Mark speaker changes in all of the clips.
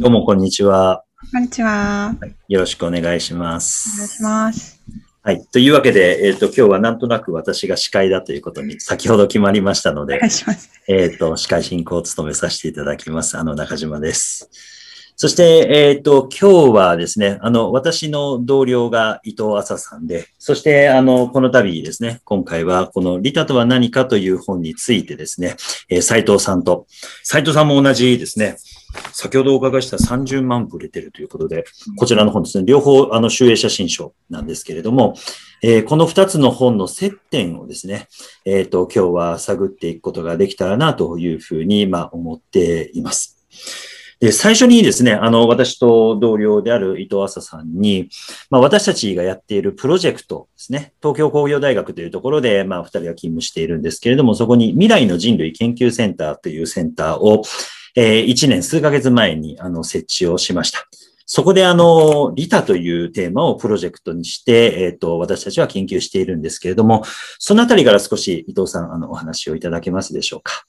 Speaker 1: どうも、こんにちは。
Speaker 2: こんにちは、
Speaker 1: よろしくお願いします。
Speaker 2: お願いします。
Speaker 1: はい。というわけで、えっ、ー、と、今日はなんとなく私が司会だということに先ほど決まりましたので、お願いします。えっ、ー、と、司会進行を務めさせていただきます。あの、中島です。そして、えっ、ー、と、今日はですね、あの、私の同僚が伊藤麻さんで、そして、あの、この度ですね、今回は、このリタとは何かという本についてですね、えー、斉藤さんと、斉藤さんも同じですね、先ほどお伺いした30万部売れてるということで、こちらの本ですね、両方、あの、集英写真書なんですけれども、えー、この2つの本の接点をですね、えっ、ー、と、今日は探っていくことができたらなというふうに、まあ、思っています。で、最初にですね、あの、私と同僚である伊藤浅さんに、まあ、私たちがやっているプロジェクトですね、東京工業大学というところで、まあ、二人が勤務しているんですけれども、そこに未来の人類研究センターというセンターを、えー、1年数ヶ月前にあの設置をしました。そこであの、リタというテーマをプロジェクトにして、えっ、ー、と、私たちは研究しているんですけれども、そのあたりから少し伊藤さん、あの、お話をいただけますでしょうか。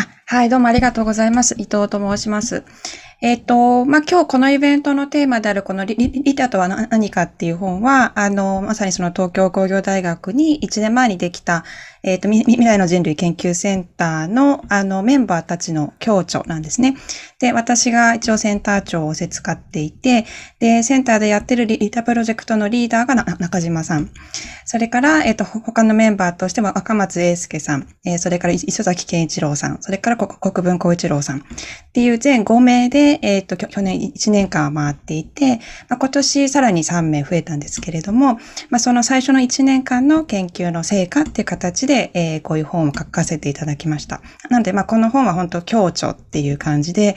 Speaker 2: あ、はい、どうもありがとうございます。伊藤と申します。えっ、ー、と、まあ、今日このイベントのテーマであるこのリリタとは何かっていう本は、あの、まさにその東京工業大学に1年前にできた、えっ、ー、と、未来の人類研究センターの、あの、メンバーたちの共著なんですね。で、私が一応センター長をせつかっていて、で、センターでやってるリタプロジェクトのリーダーが中島さん。それから、えっ、ー、と、他のメンバーとしては赤松英介さん、えそれから磯崎健一郎さん、それから国分光一郎さんっていう全5名で、えっ、ー、と、去年1年間回っていて、まあ、今年さらに3名増えたんですけれども、まあ、その最初の1年間の研究の成果っていう形で、えー、こういう本を書かせていただきました。なので、まあ、この本は本当、強調っていう感じで、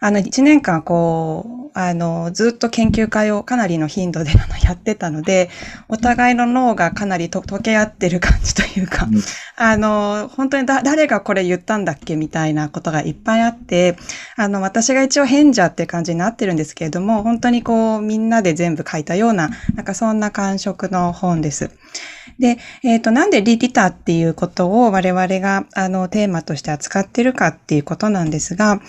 Speaker 2: あの、1年間、こう、あの、ずっと研究会をかなりの頻度であのやってたので、お互いの脳がかなりと溶け合ってる感じというか、あの、本当にだ誰がこれ言ったんだっけみたいなことがいっぱいあって、あの、私が一応変者って感じになってるんですけれども、本当にこう、みんなで全部書いたような、なんかそんな感触の本です。で、えっ、ー、と、なんでリィタっていうことを我々が、あの、テーマとして扱ってるかっていうことなんですが、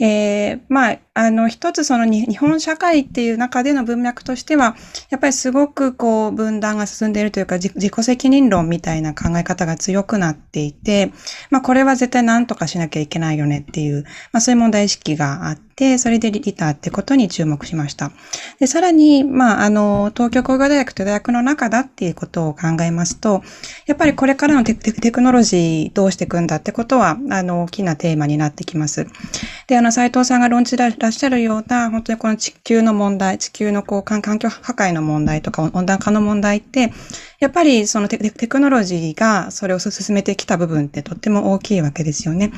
Speaker 2: えー、まあ、あの、一つその日本社会っていう中での文脈としては、やっぱりすごくこう、分断が進んでいるというか、自己責任論みたいな考え方が強くなっていて、まあ、これは絶対何とかしなきゃいけないよねっていう、まあ、そういう問題意識があって、て、それでリターってことに注目しました。で、さらに、まあ、あの、東京工業大学と大学の中だっていうことを考えますと、やっぱりこれからのテクノロジーどうしていくんだってことは、あの、大きなテーマになってきます。で、あの、斎藤さんが論じらっしゃるような、本当にこの地球の問題、地球のこう、環境破壊の問題とか温暖化の問題って、やっぱりそのテクノロジーがそれを進めてきた部分ってとっても大きいわけですよね。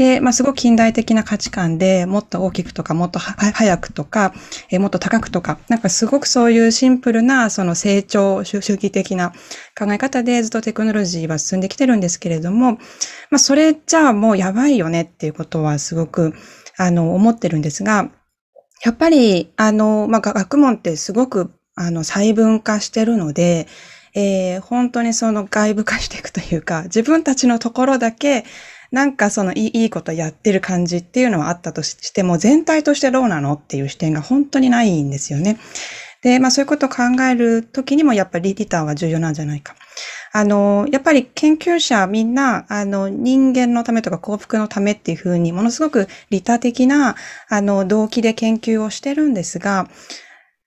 Speaker 2: で、まあ、すごく近代的な価値観でもっと大きくとか、もっと早くとか、えー、もっと高くとか、なんかすごくそういうシンプルな、その成長主義的な考え方でずっとテクノロジーは進んできてるんですけれども、まあ、それじゃあもうやばいよねっていうことはすごく、あの、思ってるんですが、やっぱり、あの、まあ、学問ってすごく、あの、細分化してるので、えー、本当にその外部化していくというか、自分たちのところだけなんかそのいいことやってる感じっていうのはあったとしても、全体としてどうなのっていう視点が本当にないんですよね。で、まあそういうことを考えるときにもやっぱりリターは重要なんじゃないか。あの、やっぱり研究者みんな、あの、人間のためとか幸福のためっていうふうに、ものすごく利他的な、あの、動機で研究をしてるんですが、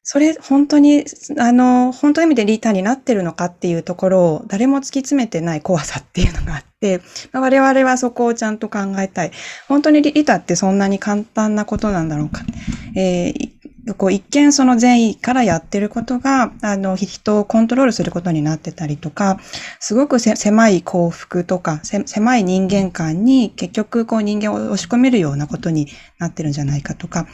Speaker 2: それ本当に、あの、本当の意味でリーターになってるのかっていうところを誰も突き詰めてない怖さっていうのがあって、まあ、我々はそこをちゃんと考えたい。本当にリーターってそんなに簡単なことなんだろうか。えー、こう一見その善意からやってることが、あの、人をコントロールすることになってたりとか、すごく狭い幸福とか、狭い人間観に結局こう人間を押し込めるようなことになってるんじゃないかとか、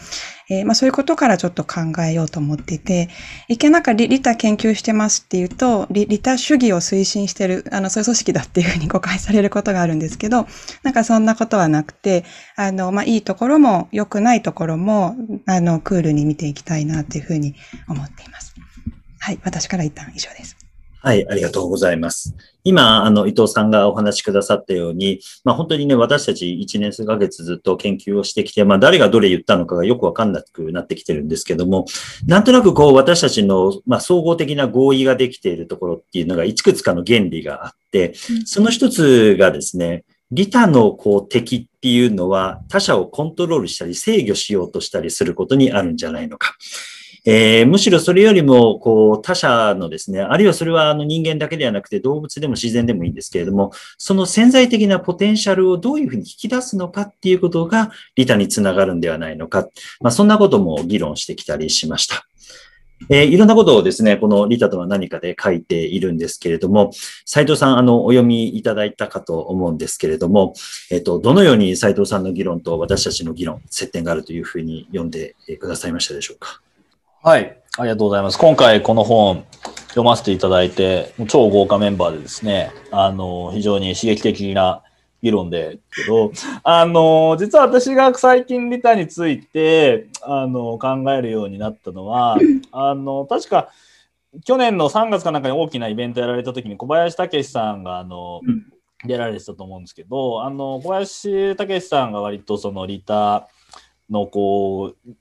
Speaker 2: えー、まあ、そういうことからちょっと考えようと思っていて、一見なんかリタ研究してますっていうとリ、他タ主義を推進してる、あの、そういう組織だっていうふうに誤解されることがあるんですけど、なんかそんなことはなくて、あの、まあ、いいところも良くないところも、あの、クールに見ていきたいなっていうふうに思っています。はい、私から一旦以上です。
Speaker 1: はい、ありがとうございます。今、あの、伊藤さんがお話しくださったように、まあ、本当にね、私たち1年数ヶ月ずっと研究をしてきて、まあ、誰がどれ言ったのかがよくわかんなくなってきてるんですけども、なんとなくこう、私たちの、まあ、総合的な合意ができているところっていうのが、いくつかの原理があって、その一つがですね、利他のこう敵っていうのは他者をコントロールしたり制御しようとしたりすることにあるんじゃないのか。えー、むしろそれよりも、こう、他者のですね、あるいはそれはあの人間だけではなくて動物でも自然でもいいんですけれども、その潜在的なポテンシャルをどういうふうに引き出すのかっていうことが、利他につながるんではないのか。まあ、そんなことも議論してきたりしました。えー、いろんなことをですね、このリタとは何かで書いているんですけれども、斉藤さん、あの、お読みいただいたかと思うんですけれども、えっ、と、どのように斉藤さんの議論と私たちの議論、接点があるというふうに読んでくださいましたでしょうか。はい、ありがとうございます。今回この本
Speaker 3: 読ませていただいて、超豪華メンバーでですね、あの、非常に刺激的な議論でけど、あの、実は私が最近リタについて、あの、考えるようになったのは、あの、確か、去年の3月かなんかに大きなイベントやられた時に小林武さんが、あの、出られてたと思うんですけど、あの、小林武さんが割とそのリタのこう、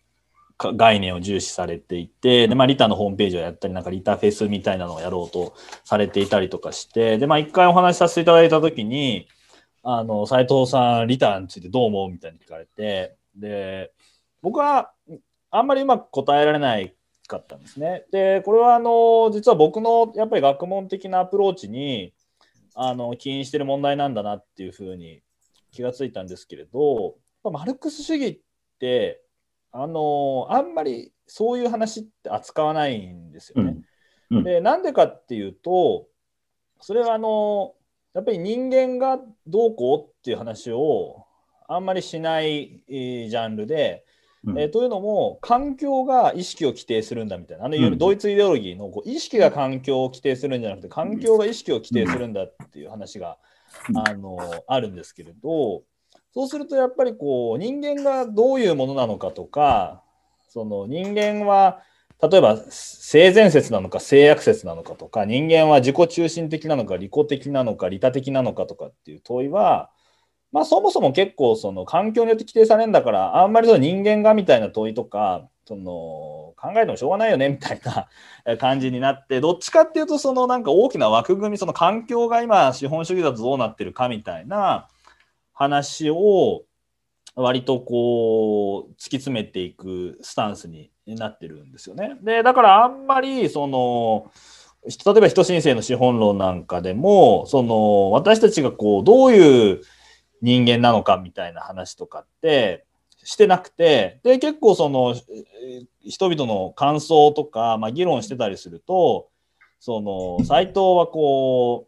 Speaker 3: 概念を重視されていてで、まあ、リタのホームページをやったりなんかリタフェスみたいなのをやろうとされていたりとかしてで、まあ、一回お話しさせていただいたときにあの斎藤さんリタについてどう思うみたいに聞かれてで僕はあんまりうまく答えられないかったんですね。でこれはあの実は僕のやっぱり学問的なアプローチにあの起因してる問題なんだなっていうふうに気がついたんですけれどマルクス主義ってあのあんまりそういう話って扱わないんですよね。うんうん、でなんでかっていうとそれはあのやっぱり人間がどうこうっていう話をあんまりしない、えー、ジャンルで、えー、というのも環境が意識を規定するんだみたいなあのいわゆるドイツイデオロギーのこう意識が環境を規定するんじゃなくて環境が意識を規定するんだっていう話が、あのあるんですけれどそうするとやっぱりこう人間がどういうものなのかとかその人間は例えば性善説なのか性悪説なのかとか人間は自己中心的なのか利己的なのか利他的なのかとかっていう問いはまあそもそも結構その環境によって規定されるんだからあんまりその人間がみたいな問いとかその考えてもしょうがないよねみたいな感じになってどっちかっていうとそのなんか大きな枠組みその環境が今資本主義だとどうなってるかみたいな話を割とこう突き詰めていくスタンスになってるんですよね。でだからあんまりその例えば人申請の資本論なんかでもその私たちがこうどういう人間なのかみたいな話とかってしてなくてで結構その人々の感想とか、まあ、議論してたりするとその斎藤はこう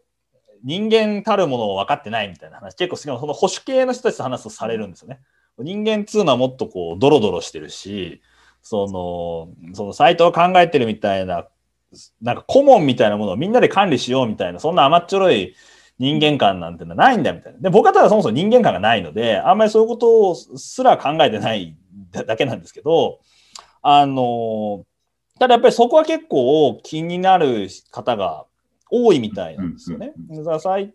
Speaker 3: 人間たるものを分かってないみたいな話、結構、その保守系の人たちと話すとされるんですよね。人間っつうのはもっとこう、ドロドロしてるし、その、そのサイトを考えてるみたいな、なんか顧問みたいなものをみんなで管理しようみたいな、そんな甘っちょろい人間観なんてのはないんだみたいな。で、僕はただそもそも人間観がないので、あんまりそういうことすら考えてないだけなんですけど、あの、ただやっぱりそこは結構気になる方が多いみたいなんですよね。斎藤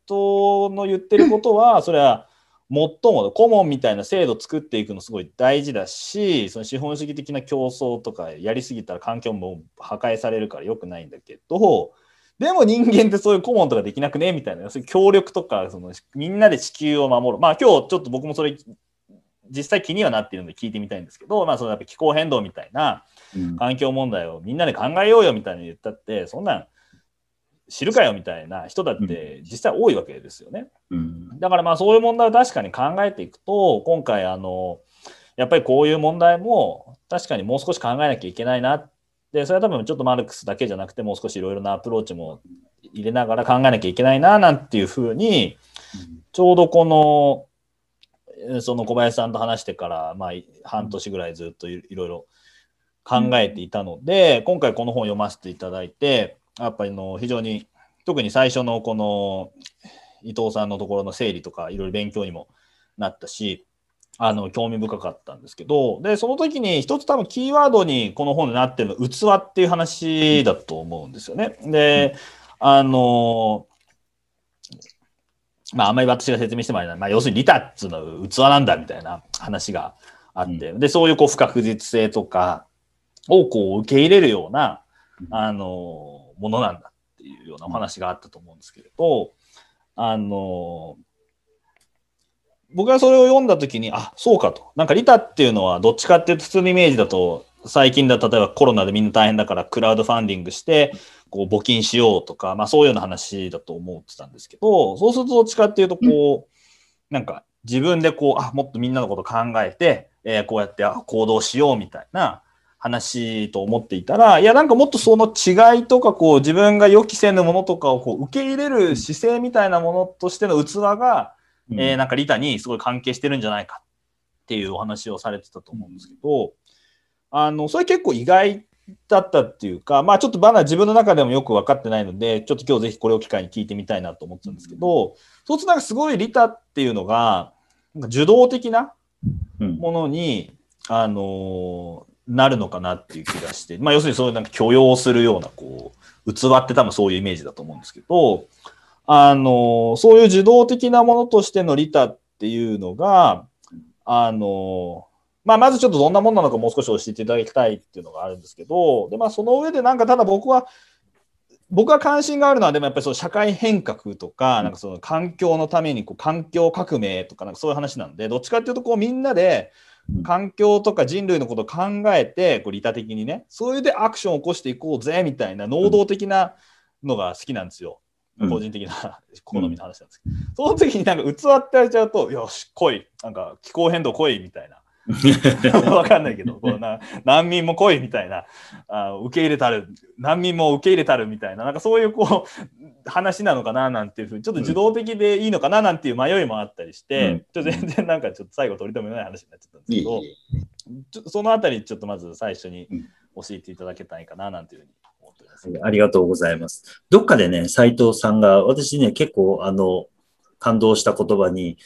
Speaker 3: の言ってることは、それは最も顧問みたいな制度を作っていくのすごい大事だし、その資本主義的な競争とかやりすぎたら環境も破壊されるから良くないんだけど、でも人間ってそういう顧問とかできなくねみたいな、そういう協力とか、そのみんなで地球を守る。まあ今日ちょっと僕もそれ実際気にはなっているので聞いてみたいんですけど、まあ、そのやっぱ気候変動みたいな環境問題をみんなで考えようよみたいに言ったってそんなん知るかよみたいな人だって実際多いわけですよね。うん、だからまあそういう問題を確かに考えていくと今回あのやっぱりこういう問題も確かにもう少し考えなきゃいけないなでそれは多分ちょっとマルクスだけじゃなくてもう少しいろいろなアプローチも入れながら考えなきゃいけないななんていうふうにちょうどこのその小林さんと話してから、まあ、半年ぐらいずっといろいろ考えていたので、今回この本を読ませていただいてやっぱりの非常に特に最初のこの伊藤さんのところの整理とかいろいろ勉強にもなったしあの興味深かったんですけどでその時に一つ多分キーワードにこの本でなってるの器っていう話だと思うんですよね。で、うん、あのまああんまり私が説明してもあれない、まあ、要するにリタッツの器なんだみたいな話があって、うん、でそういうこう不確実性とかをこう受け入れるようなあのものなんだっていうようなお話があったと思うんですけれど、あの僕がそれを読んだ時にあそうかとなんかリタっていうのはどっちかっていうと普通のイメージだと最近だと例えばコロナでみんな大変だからクラウドファンディングしてこう募金しようとか、まあ、そういうような話だと思ってたんですけどそうするとどっちかっていうとこうなんか自分でこうあもっとみんなのこと考えて、えー、こうやって行動しようみたいな話と思っていたらいやなんかもっとその違いとかこう自分が予期せぬものとかをこう受け入れる姿勢みたいなものとしての器が、うん、えー、なんかリタにすごい関係してるんじゃないかっていうお話をされてたと思うんですけど、あのそれ結構意外だったっていうかまあちょっとまだ自分の中でもよく分かってないのでちょっと今日ぜひこれを機会に聞いてみたいなと思ったんですけど、うん、そうするとなんかすごいリタっていうのがなんか受動的なものに、うん、あのなるのかなっていう気がして、まあ、要するにそういうなんか許容するようなこう器って多分そういうイメージだと思うんですけどあのそういう受動的なものとしての利他っていうのがあの、まあ、まずちょっとどんなものなのかもう少し教えていただきたいっていうのがあるんですけどで、まあ、その上でなんかただ僕は僕は関心があるのはでもやっぱりその社会変革とかなんかその環境のためにこう環境革命とかなんかそういう話なんでどっちかっていうとこうみんなで環境とか人類のことを考えてこう利他的にねそれでアクションを起こしていこうぜみたいな能動的なのが好きなんですよ、うん、個人的な 好みの話なんですけど、うん、その時になんか器って言れちゃうとよし来いなんか気候変動来いみたいな わかんないけど、こうな難民も来いみたいなあ、受け入れたる、難民も受け入れたるみたいな、なんかそういうこう話なのかななんていうふうに、ちょっと受動的でいいのかななんていう迷いもあったりして、うん、ちょ全然なんかちょっと最後取り留めない話になっちゃったんですけど、そのあたりちょっとまず最初に教えていただけたいかななんていうふうに
Speaker 1: 思ってます、ありがとうございます。どっかでね、斎藤さんが、私ね、結構あの、感動した言葉に、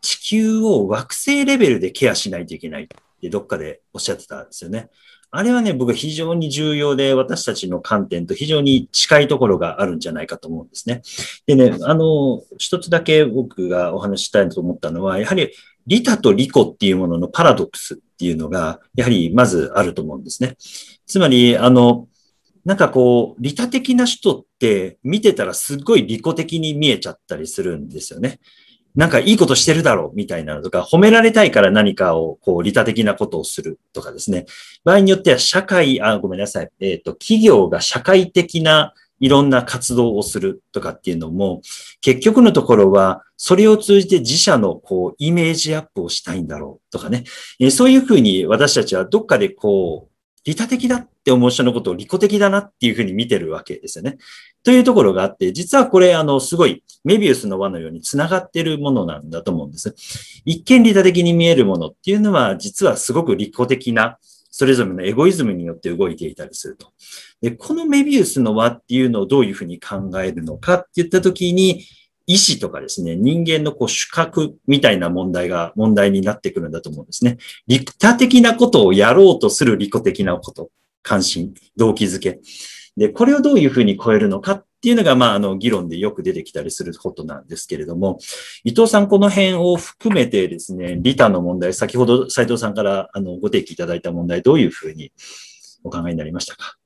Speaker 1: 地球を惑星レベルでケアしないといけないってどっかでおっしゃってたんですよね。あれはね、僕は非常に重要で、私たちの観点と非常に近いところがあるんじゃないかと思うんですね。でね、あの、一つだけ僕がお話ししたいと思ったのは、やはり利他とリコっていうもののパラドックスっていうのが、やはりまずあると思うんですね。つまり、あの、なんかこう、利他的な人って見てたらすっごい利己的に見えちゃったりするんですよね。なんかいいことしてるだろうみたいなのとか、褒められたいから何かをこう利他的なことをするとかですね。場合によっては社会、あ、ごめんなさい。えっ、ー、と、企業が社会的ないろんな活動をするとかっていうのも、結局のところは、それを通じて自社のこうイメージアップをしたいんだろうとかね。えそういうふうに私たちはどっかでこう、利他的だって思う人のことを利己的だなっていうふうに見てるわけですよね。というところがあって、実はこれ、あの、すごい、メビウスの輪のように繋がってるものなんだと思うんです。一見利他的に見えるものっていうのは、実はすごく利己的な、それぞれのエゴイズムによって動いていたりすると。で、このメビウスの輪っていうのをどういうふうに考えるのかって言ったときに、意師とかですね、人間のこう主格みたいな問題が問題になってくるんだと思うんですね。利他的なことをやろうとする利己的なこと、関心、動機づけ。で、これをどういうふうに超えるのかっていうのが、まあ、あの、議論でよく出てきたりすることなんですけれども、伊藤さん、この辺を含めてですね、利他の問題、先ほど斉藤さんから、あの、ご提起いただいた問題、どういうふうにお考えになりましたか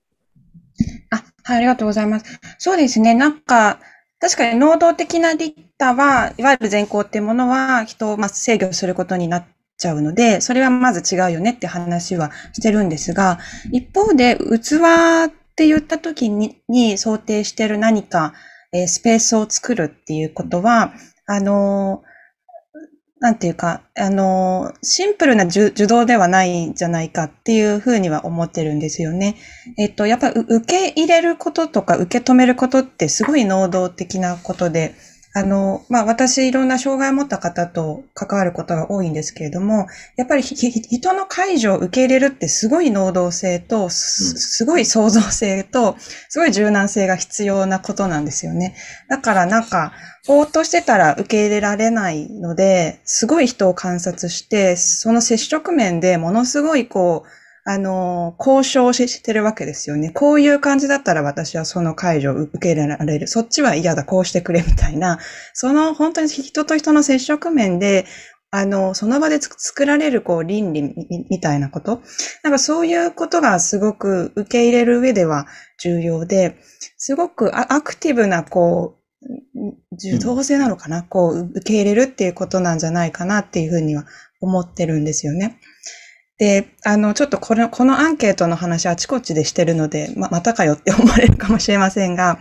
Speaker 2: あ、はい、ありがとうございます。そうですね、なんか、確かに能動的なッターは、いわゆる善行っていうものは、人をま制御することになっちゃうので、それはまず違うよねって話はしてるんですが、一方で、器って言った時にに想定してる何か、えー、スペースを作るっていうことは、あのー、なんていうか、あの、シンプルな受動ではないんじゃないかっていうふうには思ってるんですよね。えっと、やっぱ受け入れることとか受け止めることってすごい能動的なことで、あの、まあ、私いろんな障害を持った方と関わることが多いんですけれども、やっぱり人の介助を受け入れるってすごい能動性と、すごい創造性と、すごい柔軟性が必要なことなんですよね。だからなんか、ぼーっとしてたら受け入れられないので、すごい人を観察して、その接触面でものすごいこう、あの、交渉してるわけですよね。こういう感じだったら私はその解除を受け入れられる。そっちは嫌だ、こうしてくれみたいな。その本当に人と人の接触面で、あの、その場で作られるこう倫理みたいなこと。なんかそういうことがすごく受け入れる上では重要で、すごくアクティブなこう、受動性なのかな、うん、こう受け入れるっていうことなんじゃないかなっていうふうには思ってるんですよね。で、あの、ちょっとこの、このアンケートの話あちこちでしてるので、ま、またかよって思われるかもしれませんが、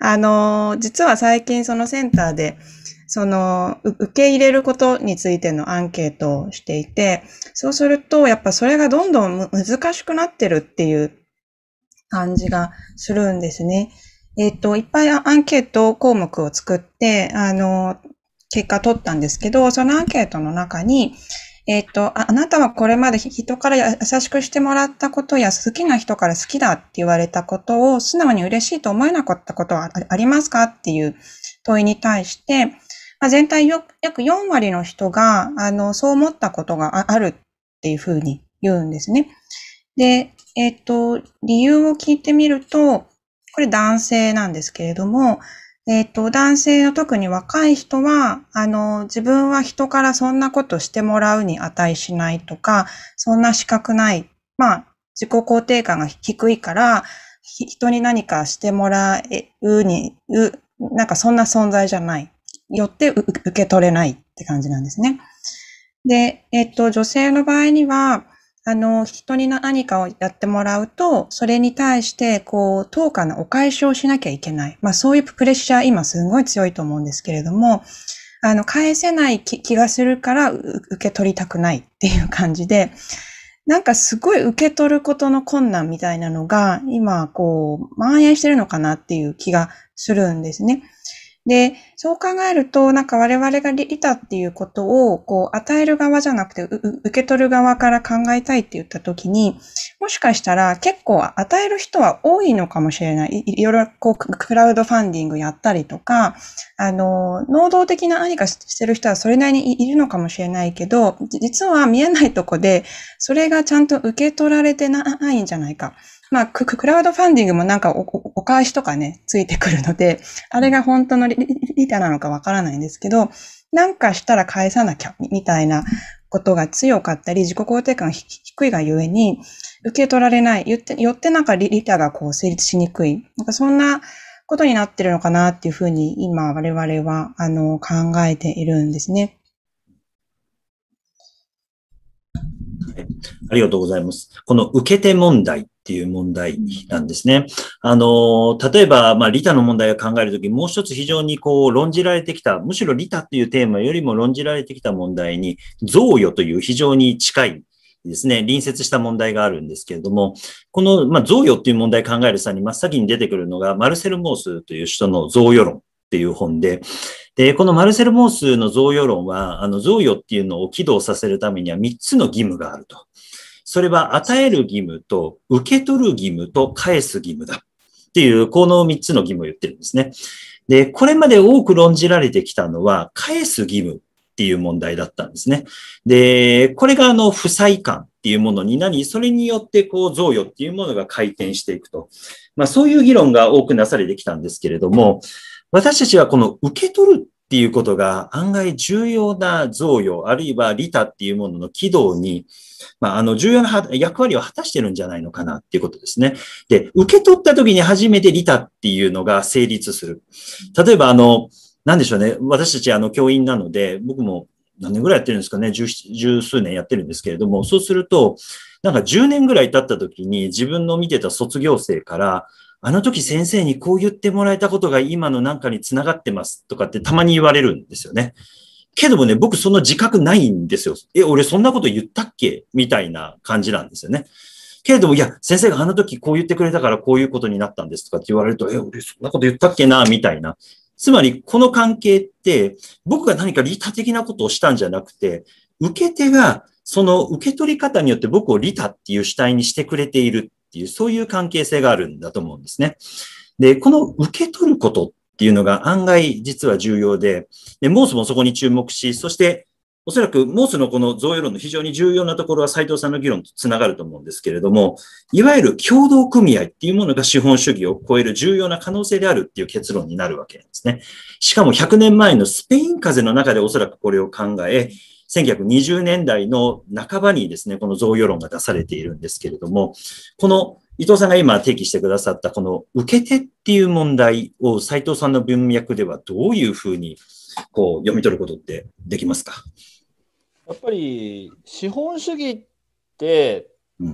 Speaker 2: あの、実は最近そのセンターで、その、受け入れることについてのアンケートをしていて、そうすると、やっぱそれがどんどん難しくなってるっていう感じがするんですね。えっ、ー、と、いっぱいアンケート項目を作って、あの、結果取ったんですけど、そのアンケートの中に、えっ、ー、とあ、あなたはこれまで人から優しくしてもらったことや好きな人から好きだって言われたことを素直に嬉しいと思えなかったことはありますかっていう問いに対して、まあ、全体よ約4割の人があのそう思ったことがあるっていうふうに言うんですね。で、えっ、ー、と、理由を聞いてみると、これ男性なんですけれども、えっ、ー、と、男性の特に若い人は、あの、自分は人からそんなことしてもらうに値しないとか、そんな資格ない。まあ、自己肯定感が低いから、人に何かしてもらうに、う、なんかそんな存在じゃない。よって受け取れないって感じなんですね。で、えっ、ー、と、女性の場合には、あの、人に何かをやってもらうと、それに対して、こう、等価のお返しをしなきゃいけない。まあ、そういうプレッシャー、今すごい強いと思うんですけれども、あの、返せない気がするから、受け取りたくないっていう感じで、なんかすごい受け取ることの困難みたいなのが、今、こう、蔓延してるのかなっていう気がするんですね。で、そう考えると、なんか我々がリタっていうことを、こう、与える側じゃなくて、受け取る側から考えたいって言った時に、もしかしたら結構与える人は多いのかもしれない。いろいろ、こう、クラウドファンディングやったりとか、あの、能動的な何かしてる人はそれなりにいるのかもしれないけど、実は見えないとこで、それがちゃんと受け取られてないんじゃないか。まあ、クラウドファンディングもなんかお返しとかね、ついてくるので、あれが本当のリタなのかわからないんですけど、なんかしたら返さなきゃ、みたいなことが強かったり、自己肯定感が低いがゆえに、受け取られない。よって、よってなんかリタがこう成立しにくい。なんかそんなことになってるのかなっていうふうに今我々は、あの、考えているんですね。
Speaker 1: ありがとうございます。この受け手問題っていう問題なんですね。あの、例えば、まあ、利他の問題を考えるとき、もう一つ非常にこう、論じられてきた、むしろ利他っていうテーマよりも論じられてきた問題に、贈与という非常に近いですね、隣接した問題があるんですけれども、この、まあ、贈与っていう問題考える際に真っ先に出てくるのが、マルセル・モースという人の贈与論っていう本で、で、このマルセル・モースの贈与論は、あの、贈与っていうのを起動させるためには3つの義務があると。それは与える義務と受け取る義務と返す義務だっていう、この3つの義務を言ってるんですね。で、これまで多く論じられてきたのは、返す義務っていう問題だったんですね。で、これがあの、不債感っていうものになり、それによってこう、贈与っていうものが回転していくと。まあ、そういう議論が多くなされてきたんですけれども、私たちはこの受け取るっていうことが案外重要な贈与、あるいは利他っていうものの軌道に、まあ、あの、重要な役割を果たしてるんじゃないのかなっていうことですね。で、受け取った時に初めて利他っていうのが成立する。例えば、あの、なんでしょうね。私たち、あの、教員なので、僕も何年ぐらいやってるんですかね、十十数年やってるんですけれども、そうすると、なんか10年ぐらい経った時に自分の見てた卒業生から、あの時先生にこう言ってもらえたことが今のなんかに繋がってますとかってたまに言われるんですよね。けどもね、僕その自覚ないんですよ。え、俺そんなこと言ったっけみたいな感じなんですよね。けれども、いや、先生があの時こう言ってくれたからこういうことになったんですとかって言われると、え、俺そんなこと言ったっけなみたいな。つまり、この関係って、僕が何か利他的なことをしたんじゃなくて、受け手が、その受け取り方によって僕を利他っていう主体にしてくれているっていう、そういう関係性があるんだと思うんですね。で、この受け取ることっていうのが案外実は重要で、でモースもそこに注目し、そして、おそらくモースのこの贈与論の非常に重要なところは斉藤さんの議論とつながると思うんですけれども、いわゆる共同組合っていうものが資本主義を超える重要な可能性であるっていう結論になるわけなんですね。しかも100年前のスペイン風邪の中でおそらくこれを考え、1920年代の半ばにですね、この贈与論が出されているんですけれども、この伊藤さんが今提起してくださったこの受け手っていう問題を斉藤さんの文脈ではどういうふうにこう読み取ることってできますか
Speaker 3: やっぱり資本主義って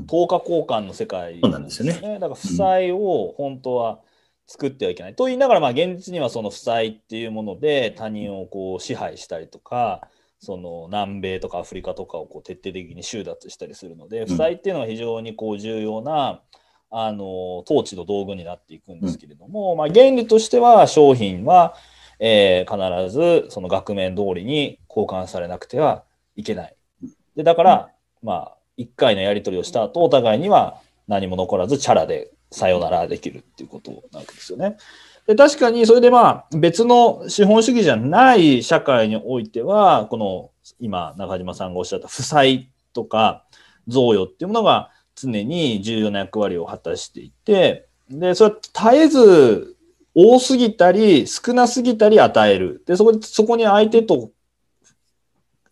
Speaker 3: 等価交換の世界、ん、そうなんですよね。だから負債を本当は作ってはいけない。うん、と言いながら、まあ、現実にはその負債っていうもので他人をこう支配したりとか、その南米とかアフリカとかをこう徹底的に収奪したりするので負債っていうのは非常にこう重要な、あの統治の道具になっていくんですけれども、まあ、原理としては商品は、えー、必ずその額面通りに交換されなくてはいけない。でだから、まあ、1回のやり取りをした後お互いには何も残らずチャラでさよならできるっていうことなわけですよね。で確かにそれでまあ別の資本主義じゃない社会においてはこの今中島さんがおっしゃった負債とか贈与っていうものが常に重要な役割を果たしていてでそれは絶えず多すぎたり少なすぎたり与えるでそこそこに相手と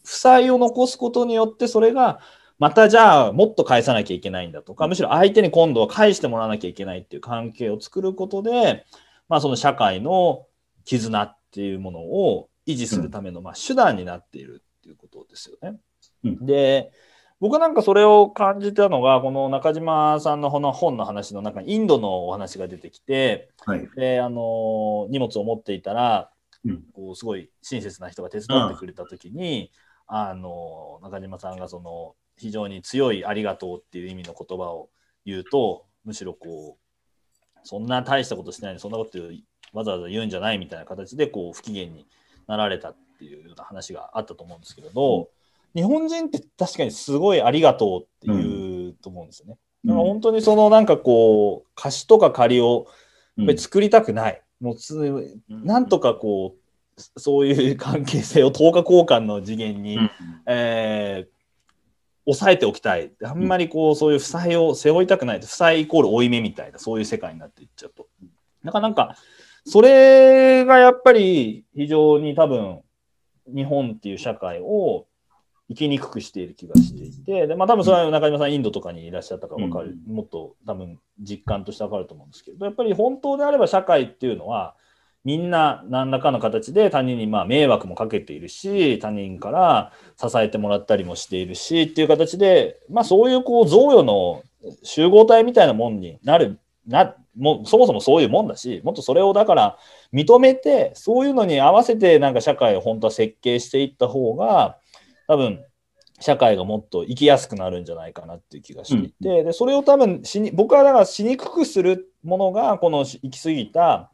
Speaker 3: 負債を残すことによってそれがまたじゃあもっと返さなきゃいけないんだとかむしろ相手に今度は返してもらわなきゃいけないっていう関係を作ることでまあ、その社会の絆っていうものを維持するための、まあ、手段になっているっていうことですよね。うん、で僕なんかそれを感じたのがこの中島さんのこの本の話の中にインドのお話が出てきて、はい、であの荷物を持っていたら、うん、こうすごい親切な人が手伝ってくれた時に、うん、あの中島さんがその非常に強い「ありがとう」っていう意味の言葉を言うとむしろこうそんな大したことしてないそんなことわざわざ言うんじゃないみたいな形でこう不機嫌になられたっていうような話があったと思うんですけれど、うん、日本人って確かにすごいありがとうっていうと思うんですよね。うん、だから本当にそのなんかこう貸しとか借りを作りたくない、うん、もうなんとかこうそういう関係性を等価交換の次元に、うん、えー抑えておきたいあんまりこうそういう負債を背負いたくない負債イコール負い目みたいなそういう世界になっていっちゃうとなかなかそれがやっぱり非常に多分日本っていう社会を生きにくくしている気がしていて、でまあ多分それは中島さん、インドとかにいらっしゃったから分かる、もっと多分実感として分かると思うんですけど、やっぱり本当であれば社会っていうのは、みんな何らかの形で他人にまあ迷惑もかけているし他人から支えてもらったりもしているしっていう形で、まあ、そういうこう贈与の集合体みたいなもんになるなもそもそもそういうもんだしもっとそれをだから認めてそういうのに合わせてなんか社会を本当は設計していった方が多分社会がもっと生きやすくなるんじゃないかなっていう気がしていて、うん、でそれを多分しに僕はだからしにくくするものがこの行き過ぎた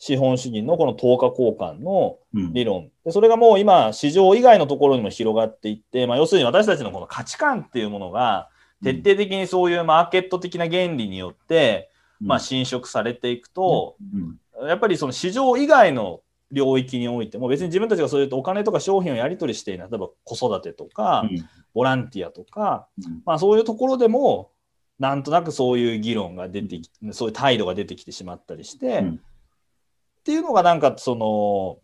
Speaker 3: 資本主義のこの等価交換の理論、でそれがもう今市場以外のところにも広がっていって、まあ、要するに私たちのこの価値観っていうものが徹底的にそういうマーケット的な原理によって、まあ、侵食されていくと、やっぱりその市場以外の領域においても別に自分たちがそういうお金とか商品をやり取りしていない例えば子育てとか、ボランティアとか、まあ、そういうところでもなんとなくそういう議論が出てきて、そういう態度が出てきてしまったりして、っていうのがなんかその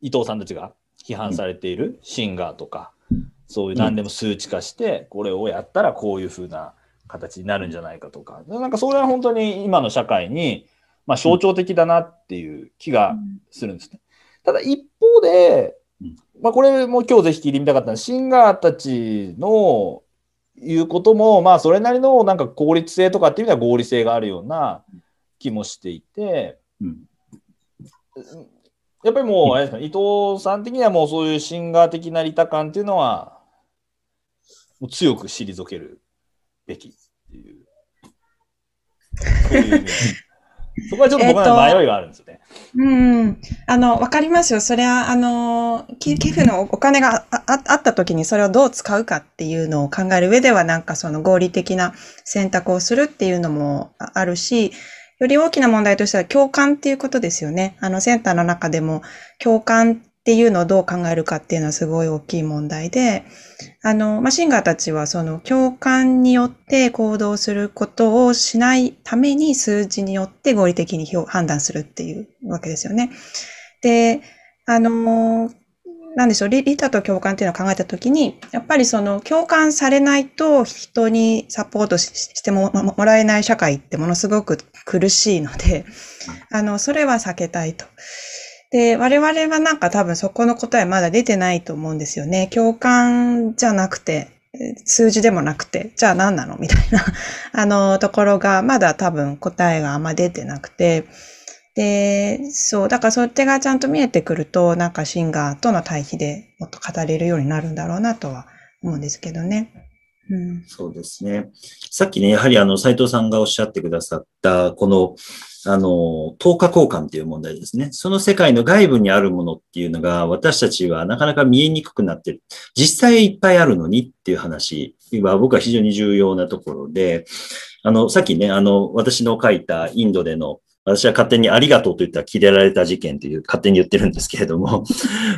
Speaker 3: 伊藤さんたちが批判されているシンガーとか、うん、そういう何でも数値化して、これをやったらこういうふうな形になるんじゃないかとか、なんかそれは本当に今の社会に、まあ、象徴的だなっていう気がするんですね。ただ一方で、まあ、これも今日ぜひ聞いてみたかったのはシンガーたちの言うことも、まあ、それなりのなんか効率性とかっていう意味では合理性があるような気もしていて、うん、やっぱりもう、あれですか、伊藤さん的にはもうそういうシンガー的な利他感っていうのは、もう強く退けるべきっていう。
Speaker 2: そういうそこはちょっと僕は迷いがあるんですよね。えー、うん。あの、わかりますよ。それは、あの、寄付のお金があった時にそれをどう使うかっていうのを考える上では、なんかその合理的な選択をするっていうのもあるし、より大きな問題としては共感っていうことですよね。あのセンターの中でも共感っていうのをどう考えるかっていうのはすごい大きい問題で、あの、まあ、シンガーたちはその共感によって行動することをしないために数字によって合理的に判断するっていうわけですよね。で、あの、なんでしょう、リタと共感っていうのを考えたときに、やっぱりその共感されないと人にサポートしてももらえない社会ってものすごく苦しいので、あの、それは避けたいと。で、我々はなんか多分そこの答えまだ出てないと思うんですよね。共感じゃなくて、数字でもなくて、じゃあ何なのみたいなあの、ところがまだ多分答えがあんま出てなくて、で、そう、だからそっれがちゃんと見えてくると、なんかシンガーとの対比でもっと語れるようになるんだろうなとは思うんですけどね。うん、
Speaker 1: そうですね。さっきね、やはりあの、斎藤さんがおっしゃってくださった、この、あの、等価交換っていう問題ですね。その世界の外部にあるものっていうのが、私たちはなかなか見えにくくなってる。実際いっぱいあるのにっていう話は僕は非常に重要なところで、あの、さっきね、あの、私の書いたインドでの私は勝手にありがとうと言ったらキレられた事件という、勝手に言ってるんですけれども、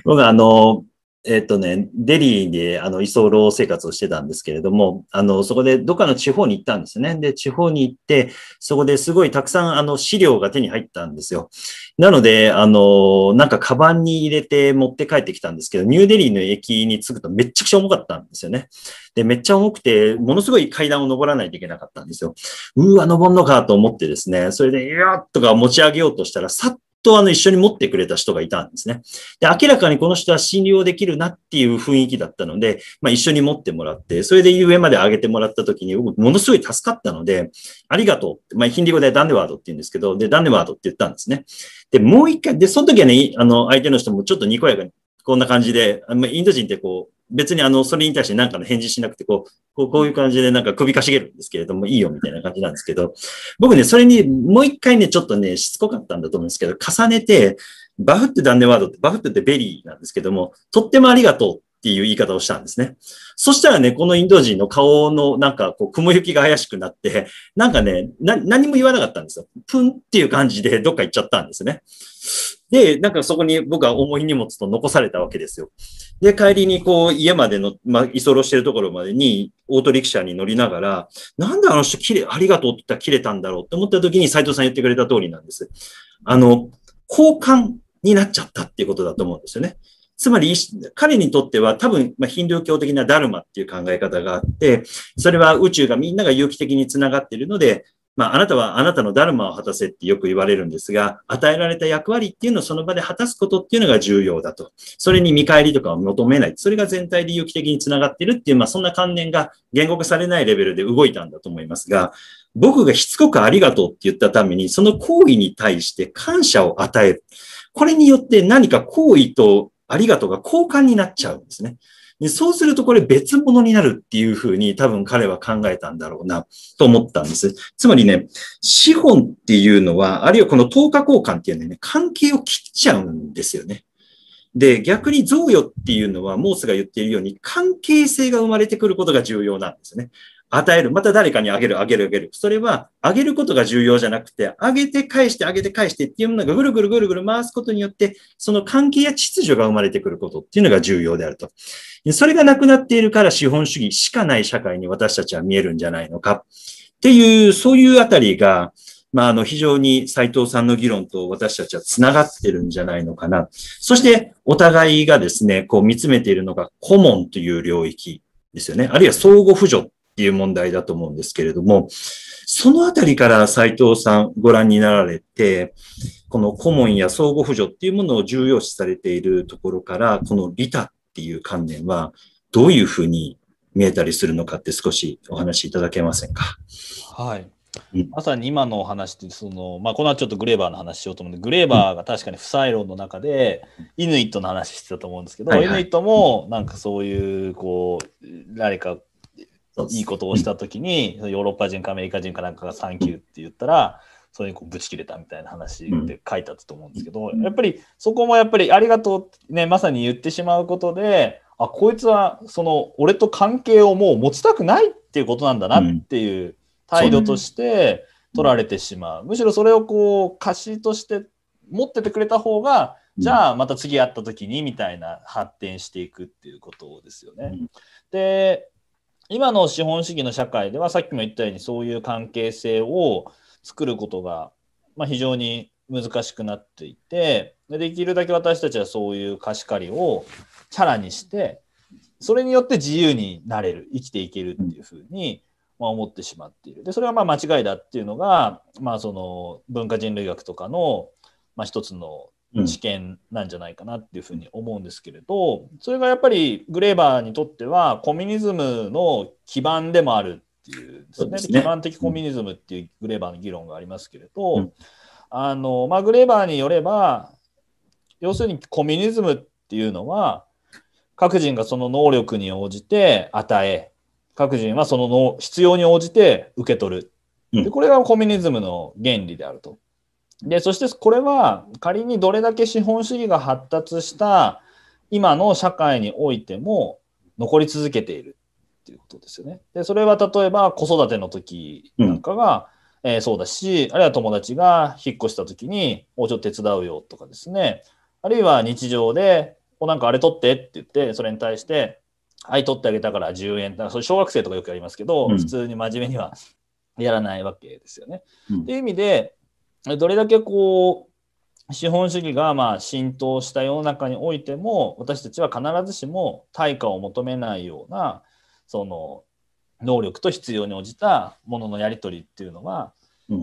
Speaker 1: 僕はあの、えっとね、デリーであの居候生活をしてたんですけれども、あの、そこでどっかの地方に行ったんですね。で、地方に行って、そこですごいたくさんあの資料が手に入ったんですよ。なので、あの、なんかカバンに入れて持って帰ってきたんですけど、ニューデリーの駅に着くとめっちゃくちゃ重かったんですよね。で、めっちゃ重くて、ものすごい階段を登らないといけなかったんですよ。うわ、登んのかと思ってですね、それで、いやーとか持ち上げようとしたら、さっとあの一緒に持ってくれた人がいたんですね。で、明らかにこの人は信用できるなっていう雰囲気だったので、まあ一緒に持ってもらって、それで上まで上げてもらった時に、僕ものすごい助かったので、ありがとう。まあヒンディ語でダンデワードって言うんですけど、で、ダンデワードって言ったんですね。で、もう一回、で、その時はね、あの、相手の人もちょっとにこやかに、こんな感じで、インド人ってこう、別にあの、それに対して何かの返事しなくて、こう、こうこういう感じでなんか首かしげるんですけれども、いいよみたいな感じなんですけど、僕ね、それにもう一回ね、ちょっとね、しつこかったんだと思うんですけど、重ねて、バフって断念ワードって、バフってってベリーなんですけども、とってもありがとうっていう言い方をしたんですね。そしたらね、このインド人の顔のなんかこう雲行きが怪しくなって、なんかね、何も言わなかったんですよ。プンっていう感じでどっか行っちゃったんですね。で、なんかそこに僕は重い荷物と残されたわけですよ。で、帰りにこう家までの、まあ、居候してるところまでにオートリクシャに乗りながら、なんであの人切れ、ありがとうって言ったら切れたんだろうって思った時に斎藤さん言ってくれた通りなんです。あの、交換になっちゃったっていうことだと思うんですよね。つまり、彼にとっては多分、まあ、ヒンドゥー教的なダルマっていう考え方があって、それは宇宙がみんなが有機的につながっているので、まあ、あなたはあなたのダルマを果たせってよく言われるんですが、与えられた役割っていうのをその場で果たすことっていうのが重要だと。それに見返りとかを求めない。それが全体で有機的につながってるっていう、まあ、そんな観念が言語化されないレベルで動いたんだと思いますが、僕がしつこくありがとうって言ったために、その行為に対して感謝を与える。これによって何か行為とありがとうが交換になっちゃうんですね。でそうするとこれ別物になるっていうふうに多分彼は考えたんだろうなと思ったんです。つまりね、資本っていうのは、あるいはこの等価交換っていうのはね、関係を切っちゃうんですよね。で、逆に贈与っていうのは、モースが言っているように関係性が生まれてくることが重要なんですね。与える。また誰かにあげる、あげる、あげる。それは、あげることが重要じゃなくて、あげて返して、あげて返してっていうものがぐるぐるぐるぐる回すことによって、その関係や秩序が生まれてくることっていうのが重要であると。それがなくなっているから資本主義しかない社会に私たちは見えるんじゃないのか。っていう、そういうあたりが、まあ、あの、非常に斎藤さんの議論と私たちは繋がってるんじゃないのかな。そして、お互いがですね、こう見つめているのが、顧問という領域ですよね。あるいは相互扶助いう問題だと思うんですけれども、そのあたりから斉藤さんご覧になられて、この顧問や相互扶助っていうものを重要視されているところから、この利他っていう観念はどういうふうに見えたりするのかって少しお話いただけませんか。
Speaker 3: はい。まさに今のお話ってその、まあ、この後ちょっとグレーバーの話しようと思うんでグレーバーが確かに不採論の中でイヌイットの話してたと思うんですけど、はいはい、イヌイットもなんかそういうこう誰かいいことをしたときに、ヨーロッパ人かアメリカ人かなんかがサンキューって言ったら、それにこうぶち切れたみたいな話で書いてあったと思うんですけど、やっぱりそこもやっぱりありがとうね、まさに言ってしまうことで、あ、こいつはその俺と関係をもう持ちたくないっていうことなんだなっていう態度として取られてしまう。むしろそれをこう貸しとして持っててくれた方が、じゃあまた次会った時にみたいな発展していくっていうことですよね。で、今の資本主義の社会ではさっきも言ったようにそういう関係性を作ることが、まあ、非常に難しくなっていてできるだけ私たちはそういう貸し借りをチャラにしてそれによって自由になれる生きていけるっていうふうに、まあ、思ってしまっているでそれはまあ間違いだっていうのが、まあ、その文化人類学とかの、まあ、一つの知見なんじゃないかなっていうふうに思うんですけれど、それがやっぱりグレーバーにとってはコミュニズムの基盤でもあるっていうですね、ね、基盤的コミュニズムっていうグレーバーの議論がありますけれど、うん、あのまあ、グレーバーによれば要するにコミュニズムっていうのは各人がその能力に応じて与え各人はその必要に応じて受け取るでこれがコミュニズムの原理であると。でそしてこれは仮にどれだけ資本主義が発達した今の社会においても残り続けているっていうことですよね。でそれは例えば子育ての時なんかが、うん、えー、そうだしあるいは友達が引っ越した時にもうちょっと手伝うよとかですねあるいは日常で「おなんかあれ取って」って言ってそれに対して「はい取ってあげたから10円」それ小学生とかよくやりますけど、うん、普通に真面目にはやらないわけですよね。うん、っていう意味でどれだけこう資本主義がまあ浸透した世の中においても私たちは必ずしも対価を求めないようなその能力と必要に応じたもののやり取りっていうのは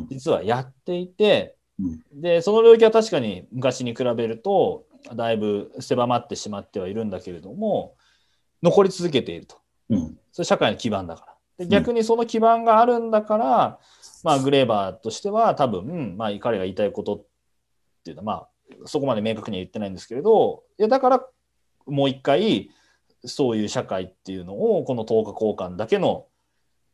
Speaker 3: 実はやっていて、うん、でその領域は確かに昔に比べるとだいぶ狭まってしまってはいるんだけれども残り続けていると、うん、それ社会の基盤だから。で逆にその基盤があるんだから、うんまあ、グレーバーとしては多分、まあ、彼が言いたいことっていうのは、まあ、そこまで明確には言ってないんですけれどいやだからもう一回そういう社会っていうのをこの10日交換だけの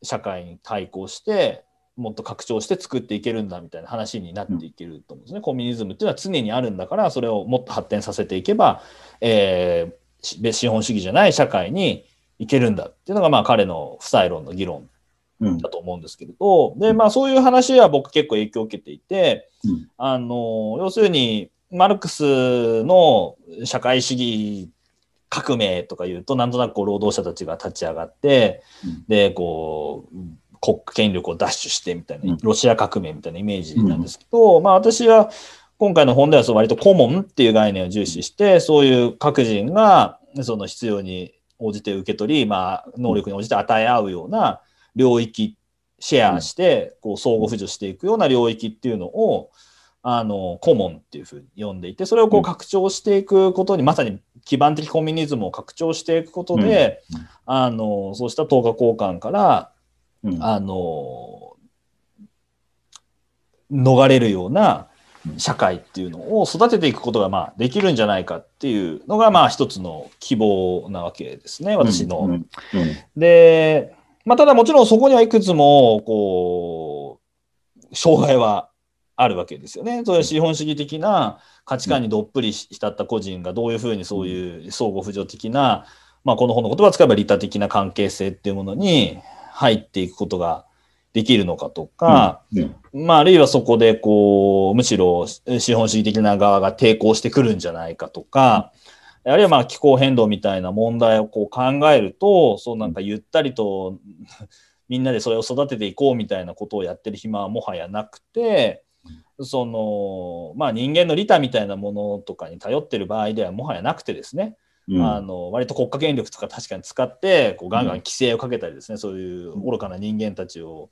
Speaker 3: 社会に対抗してもっと拡張して作っていけるんだみたいな話になっていけると思うんですね。うん、コミュニズムっていうのは常にあるんだからそれをもっと発展させていけば、えー、資本主義じゃない社会にいけるんだっていうのがまあ彼の不採論の議論だと思うんですけれど、うん、で、まあそういう話は僕結構影響を受けていて、うん、あの、要するに、マルクスの社会主義革命とかいうと、なんとなくこう労働者たちが立ち上がって、うん、で、こう、国権力を奪取してみたいな、ロシア革命みたいなイメージなんですけど、まあ私は今回の本ではそう割と顧問っていう概念を重視して、そういう各人がその必要に応じて受け取り、まあ能力に応じて与え合うような、領域、シェアして、こう、相互扶助していくような領域っていうのを、あの、コモンっていうふうに呼んでいて、それをこう拡張していくことに、まさに基盤的コミュニズムを拡張していくことで、あの、そうした等価交換から、あの、逃れるような社会っていうのを育てていくことがまあできるんじゃないかっていうのがまあ一つの希望なわけですね私の。うんうん、でまあ、ただもちろんそこにはいくつも、こう、障害はあるわけですよね。そういう資本主義的な価値観にどっぷり浸った個人がどういうふうにそういう相互扶助的な、まあ、この本の言葉を使えば利他的な関係性っていうものに入っていくことができるのかとか、うんうん、まあ、あるいはそこでこうむしろ資本主義的な側が抵抗してくるんじゃないかとか、あるいはまあ気候変動みたいな問題をこう考えるとそうなんかゆったりと みんなでそれを育てていこうみたいなことをやってる暇はもはやなくてそのまあ人間の利他みたいなものとかに頼ってる場合ではもはやなくてですね、うん、あの割と国家権力とか確かに使ってこうガンガン規制をかけたりですね、うん、そういう愚かな人間たちを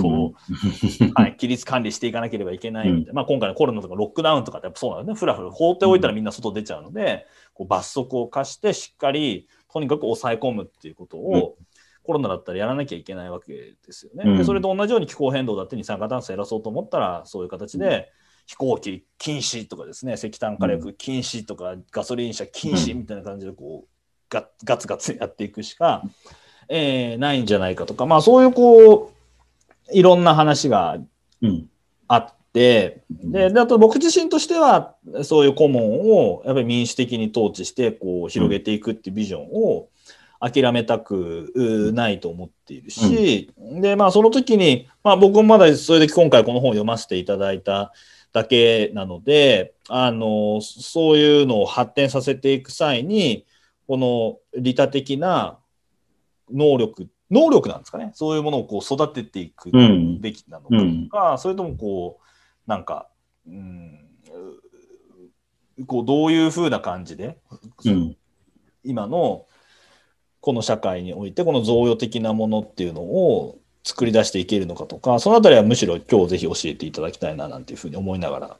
Speaker 3: こう、うん、はい、規律管理していかなければいけないみたいな、まあ、今回のコロナとかロックダウンとかってやっぱそうなのねふらふら放っておいたらみんな外出ちゃうので、こう罰則を課してしっかりとにかく抑え込むっていうことを、うん、コロナだったらやらなきゃいけないわけですよね。うん、でそれと同じように気候変動だって二酸化炭素減らそうと思ったらそういう形で飛行機禁止とかですね石炭火力禁止とかガソリン車禁止みたいな感じでこうガガツガツやっていくしか、えー、ないんじゃないかとかまあそういうこういろんな話があっ、で、であと僕自身としては、そういう顧問をやっぱり民主的に統治して、こう、広げていくっていうビジョンを諦めたくないと思っているし、うん、で、まあ、その時に、まあ、僕もまだそれで今回この本を読ませていただいただけなので、あの、そういうのを発展させていく際に、この利他的な能力能力なんですかねそういうものをこう育てていくべきなのか、うん、それともこうなんか、うん、こうどういうふうな感じで、うん、今のこの社会においてこの贈与的なものっていうのを作り出していけるのかとかそのあたりはむしろ今日ぜひ教えていただきたいななんていうふうに思いながら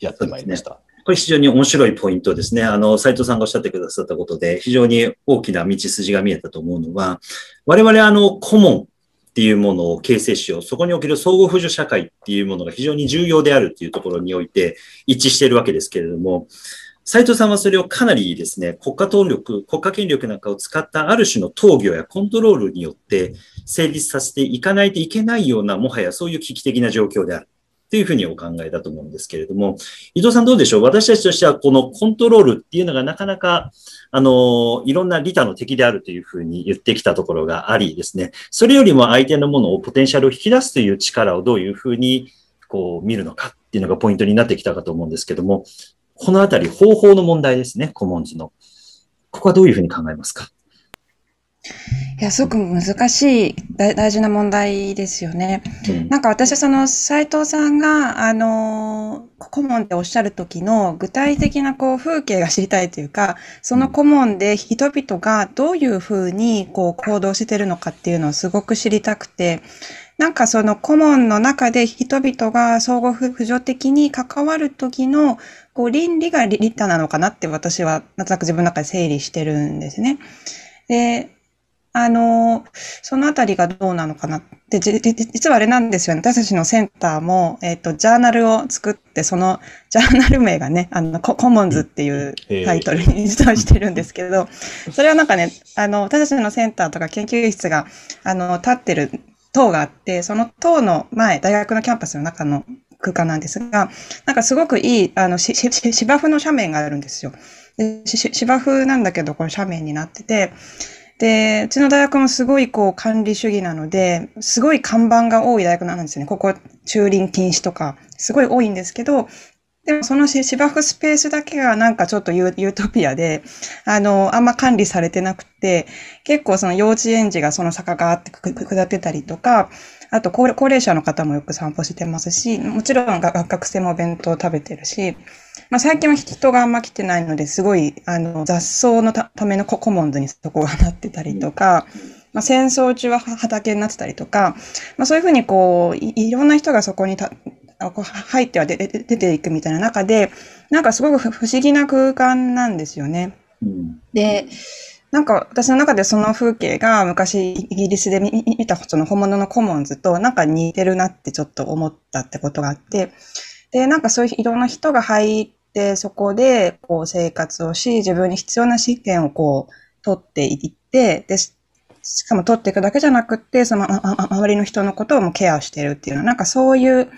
Speaker 1: やってまいりました。これ非常に面白いポイントですね。あの、斎藤さんがおっしゃってくださったことで、非常に大きな道筋が見えたと思うのは、我々あの、顧問っていうものを形成しよう。そこにおける相互扶助社会っていうものが非常に重要であるっていうところにおいて一致しているわけですけれども、斉藤さんはそれをかなりですね、国家党力、国家権力なんかを使ったある種の闘業やコントロールによって成立させていかないといけないような、もはやそういう危機的な状況である。というふうにお考えだと思うんですけれども、伊藤さんどうでしょう私たちとしてはこのコントロールっていうのがなかなか、あの、いろんな利他の敵であるというふうに言ってきたところがありですね、それよりも相手のものをポテンシャルを引き出すという力をどういうふうにこう見るのかっていうのがポイントになってきたかと思うんですけども、このあたり方法の問題ですね、コモンズの。ここはどういうふうに考えますか
Speaker 2: いや、すごく難しい、大事な問題ですよね。うん、なんか私はその斎藤さんが、あの、顧問っておっしゃる時の具体的なこう風景が知りたいというか、その顧問で人々がどういうふうにこう行動してるのかっていうのをすごく知りたくて、なんかその顧問の中で人々が相互扶助的に関わる時のこう倫理が立派なのかなって私はなんとなく自分の中で整理してるんですね。で、あの、そのあたりがどうなのかなって、実はあれなんですよね。私たちのセンターも、えっ、ー、と、ジャーナルを作って、そのジャーナル名がね、あの、コモンズっていうタイトルに実はしてるんですけど、それはなんかね、あの、私たちのセンターとか研究室が、あの、立ってる塔があって、その塔の前、大学のキャンパスの中の空間なんですが、なんかすごくいい、あの、芝生の斜面があるんですよ。で芝生なんだけど、これ斜面になってて、で、うちの大学もすごいこう管理主義なので、すごい看板が多い大学なんですよね。ここ、駐輪禁止とか、すごい多いんですけど、でもその芝生スペースだけがなんかちょっとユートピアで、あの、あんま管理されてなくて、結構その幼稚園児がその坂があって下ってたりとか、あと高齢者の方もよく散歩してますし、もちろん学生もお弁当食べてるし、まあ、最近は人があんま来てないので、すごいあの雑草のためのコモンズにそこがなってたりとか、まあ、戦争中は畑になってたりとか、まあ、そういうふうにこういろんな人がそこにた入っては出ていくみたいな中で、なんかすごく不思議な空間なんですよね。で、なんか私の中でその風景が昔イギリスで見たその本物のコモンズとなんか似てるなってちょっと思ったってことがあって、で、なんかそういういろんな人が入って、そこでこう生活をし、自分に必要な試験をこう取っていって、で、しかも取っていくだけじゃなくて、その周りの人のことをもケアをしてるっていうのは、なんかそういう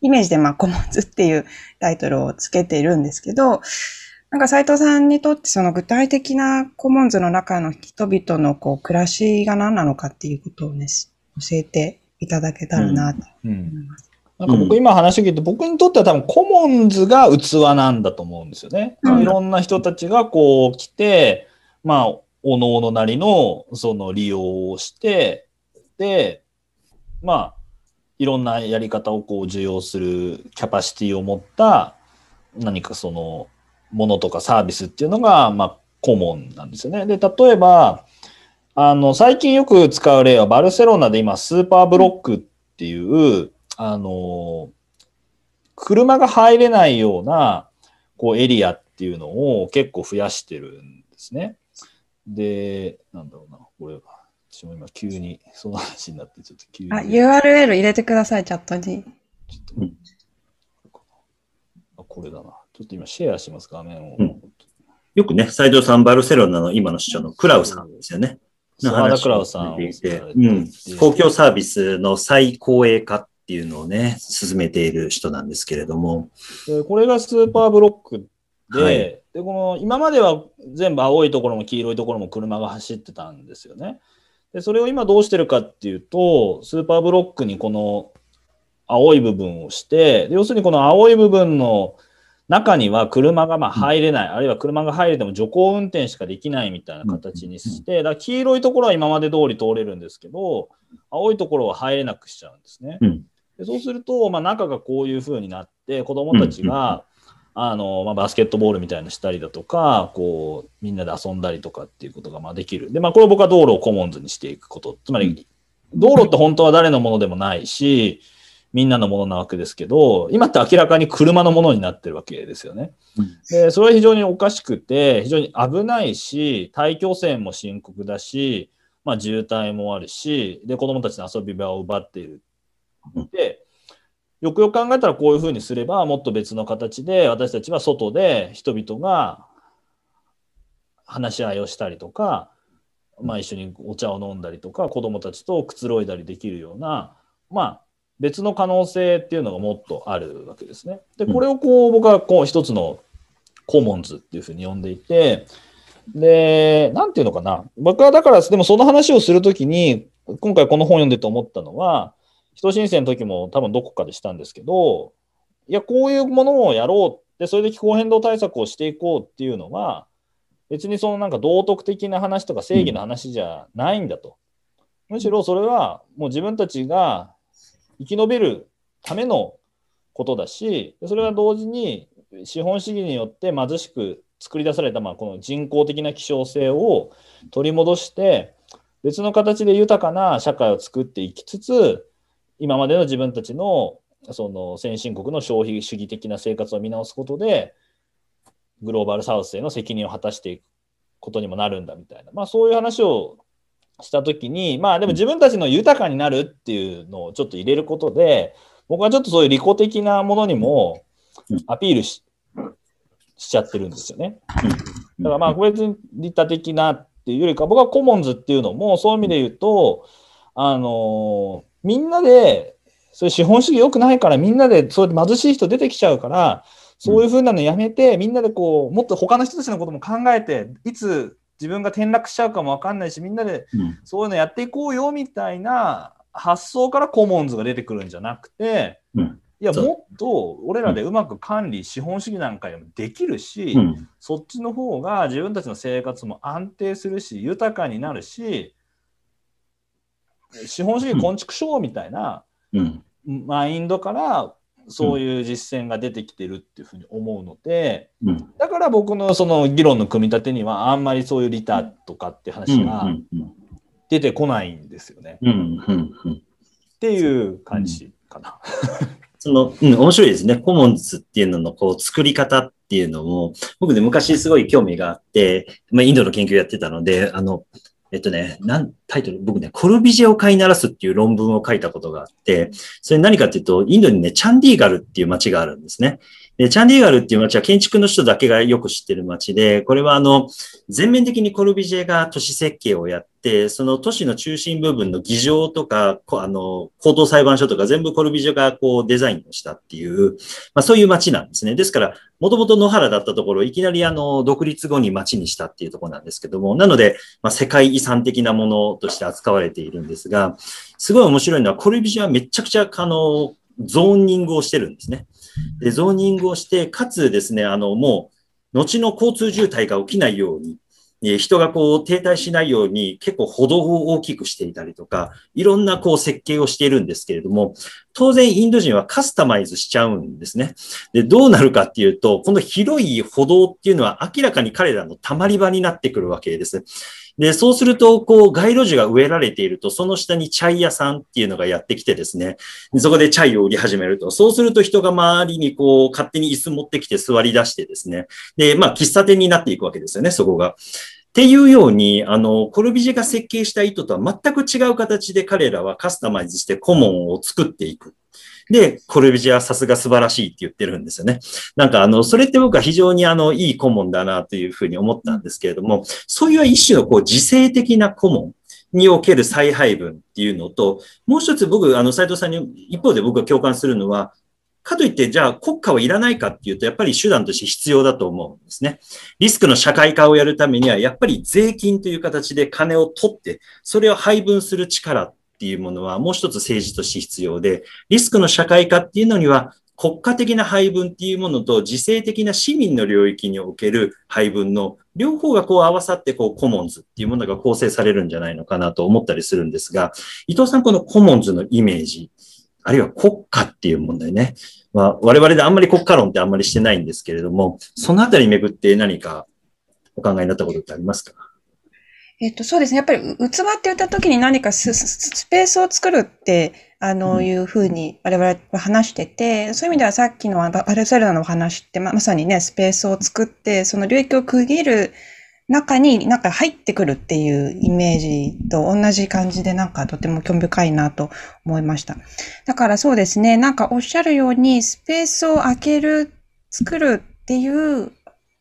Speaker 2: イメージで、まあ、コモンズっていうタイトルをつけているんですけど、なんか斎藤さんにとってその具体的なコモンズの中の人々のこう暮らしが何なのかっていうことをね、教えていただけたらなと思い
Speaker 3: ます。うんうんなんか僕今話聞いて、僕にとっては多分コモンズが器なんだと思うんですよね。うん、いろんな人たちがこう来て、まあ、おのおのなりのその利用をして、で、まあ、いろんなやり方をこう受容するキャパシティを持った何かそのものとかサービスっていうのが、まあ、コモンなんですよね。で、例えば、あの、最近よく使う例はバルセロナで今スーパーブロックっていう、あの、車が入れないような、こう、エリアっていうのを結構増やしてるんですね。で、なんだろうな、これ、私も今急に、その話になって、ちょっと急に。あ、URL
Speaker 2: 入れてください、チャットに。ちょっ
Speaker 1: と、あこれだな。ちょっと今シェアします、画面を。うん、よくね、斎藤さん、バルセロナの今の市長のクラウさんですよね。
Speaker 3: うラの
Speaker 1: さんうん、公共サービスの再公営化っっていうのをね、進めている人なんですけれども。
Speaker 3: これがスーパーブロックで、はい、でこの今までは全部青いところも黄色いところも車が走ってたんですよね。でそれを今どうしてるかっていうと、スーパーブロックにこの青い部分をして、要するにこの青い部分の中には車がま入れない、うん、あるいは車が入れても徐行運転しかできないみたいな形にして、だ黄色いところは今まで通り通れるんですけど、青いところは入れなくしちゃうんですね。うんでそうすると、まあ、中がこういう風になって子どもたちが、あのまあ、バスケットボールみたいなしたりだとかこうみんなで遊んだりとかっていうことがまあできるで、まあ、これ僕は道路をコモンズにしていくことつまり道路って本当は誰のものでもないしみんなのものなわけですけど今って明らかに車のものになってるわけですよね。でそれは非常におかしくて非常に危ないし大気汚染も深刻だし、まあ、渋滞もあるしで子どもたちの遊び場を奪っているで、よくよく考えたらこういうふうにすれば、もっと別の形で私たちは外で人々が話し合いをしたりとか、まあ、一緒にお茶を飲んだりとか子どもたちとくつろいだりできるような、まあ、別の可能性っていうのがもっとあるわけですね。でこれをこう僕はこう一つのコモンズっていうふうに呼んでいてで何て言うのかな僕はだからでもその話をする時に今回この本読んでて思ったのは人申請の時も多分どこかでしたんですけど、いや、こういうものをやろうって、それで気候変動対策をしていこうっていうのは、別にそのなんか道徳的な話とか正義の話じゃないんだと。むしろそれはもう自分たちが生き延びるためのことだし、それは同時に資本主義によって貧しく作り出されたまあこの人工的な希少性を取り戻して、別の形で豊かな社会を作っていきつつ、今までの自分たちのその先進国の消費主義的な生活を見直すことでグローバルサウスへの責任を果たしていくことにもなるんだみたいな、まあ、そういう話をした時にまあでも自分たちの豊かになるっていうのをちょっと入れることで僕はちょっとそういう利己的なものにもアピールししちゃってるんですよね。だからまあ別に利他的なっていうよりか僕はコモンズっていうのもそういう意味で言うとあのーみんなで、そういう資本主義良くないから、みんなで、そう貧しい人出てきちゃうから、そういうふうなのやめて、みんなでこう、もっと他の人たちのことも考えて、いつ自分が転落しちゃうかもわかんないし、みんなでそういうのやっていこうよみたいな発想からコモンズが出てくるんじゃなくて、うん、いや、もっと俺らでうまく管理、資本主義なんかでもできるし、うん、そっちの方が自分たちの生活も安定するし、豊かになるし、資本主義昆築症みたいな、マインドからそういう実践が出てきてるっていうふうに思うので、だから僕のその議論の組み立てにはあんまりそういうリターとかって話が出てこないんですよね。
Speaker 1: っていう感じかな。その、うん、面白いですね。コモンズっていうののこう作り方っていうのも、僕で昔すごい興味があって、まあ、インドの研究やってたので、あの、えっとね、なん、タイトル、僕ね、コルビジェを飼いならすっていう論文を書いたことがあって、それ何かっていうと、インドにね、チャンディーガルっていう街があるんですね。で、チャンディーガルっていう街は建築の人だけがよく知ってる街で、これはあの、全面的にコルビジェが都市設計をやって、その都市の中心部分の議場とか、あの、高等裁判所とか全部コルビジェがこうデザインをしたっていう、まあそういう街なんですね。ですから、もともと野原だったところ、いきなりあの、独立後に街にしたっていうところなんですけども、なので、まあ世界遺産的なものとして扱われているんですが、すごい面白いのは、コルビジェはめちゃくちゃ、あの、ゾーニングをしてるんですね。で、ゾーニングをして、かつですね、あの、もう、後の交通渋滞が起きないように、人がこう停滞しないように結構歩道を大きくしていたりとか、いろんなこう設計をしているんですけれども、当然インド人はカスタマイズしちゃうんですね。で、どうなるかっていうと、この広い歩道っていうのは明らかに彼らの溜まり場になってくるわけです。で、そうすると、こう、街路樹が植えられていると、その下にチャイ屋さんっていうのがやってきてですね、そこでチャイを売り始めると。そうすると人が周りにこう、勝手に椅子持ってきて座り出してですね、で、まあ、喫茶店になっていくわけですよね、そこが。っていうように、あの、コルビジェが設計した意図とは全く違う形で彼らはカスタマイズしてコモンを作っていく。で、コルビジェはさすが素晴らしいって言ってるんですよね。なんかあの、それって僕は非常にあの、いい顧問だなというふうに思ったんですけれども、そういう一種のこう、自制的な顧問における再配分っていうのと、もう一つ僕、あの、斉藤さんに一方で僕が共感するのは、かといって、じゃあ国家はいらないかっていうと、やっぱり手段として必要だと思うんですね。リスクの社会化をやるためには、やっぱり税金という形で金を取って、それを配分する力っていうものはもう一つ政治として必要で、リスクの社会化っていうのには国家的な配分っていうものと自制的な市民の領域における配分の両方がこう合わさってこうコモンズっていうものが構成されるんじゃないのかなと思ったりするんですが、伊藤さんこのコモンズのイメージ、あるいは国家っていう問題ね。まあ、我々であんまり国家論ってあんまりしてないんですけれども、そのあたりめぐって何かお考えになったことってありますか
Speaker 2: えっと、そうですね。やっぱり、器って言った時に何かスペースを作るって、あの、いうふうに我々は話してて、そういう意味ではさっきのバルセロナの話って、ま、まさにね、スペースを作って、その領域を区切る中になんか入ってくるっていうイメージと同じ感じでなんかとても興味深いなと思いました。だからそうですね、なんかおっしゃるようにスペースを空ける、作るっていう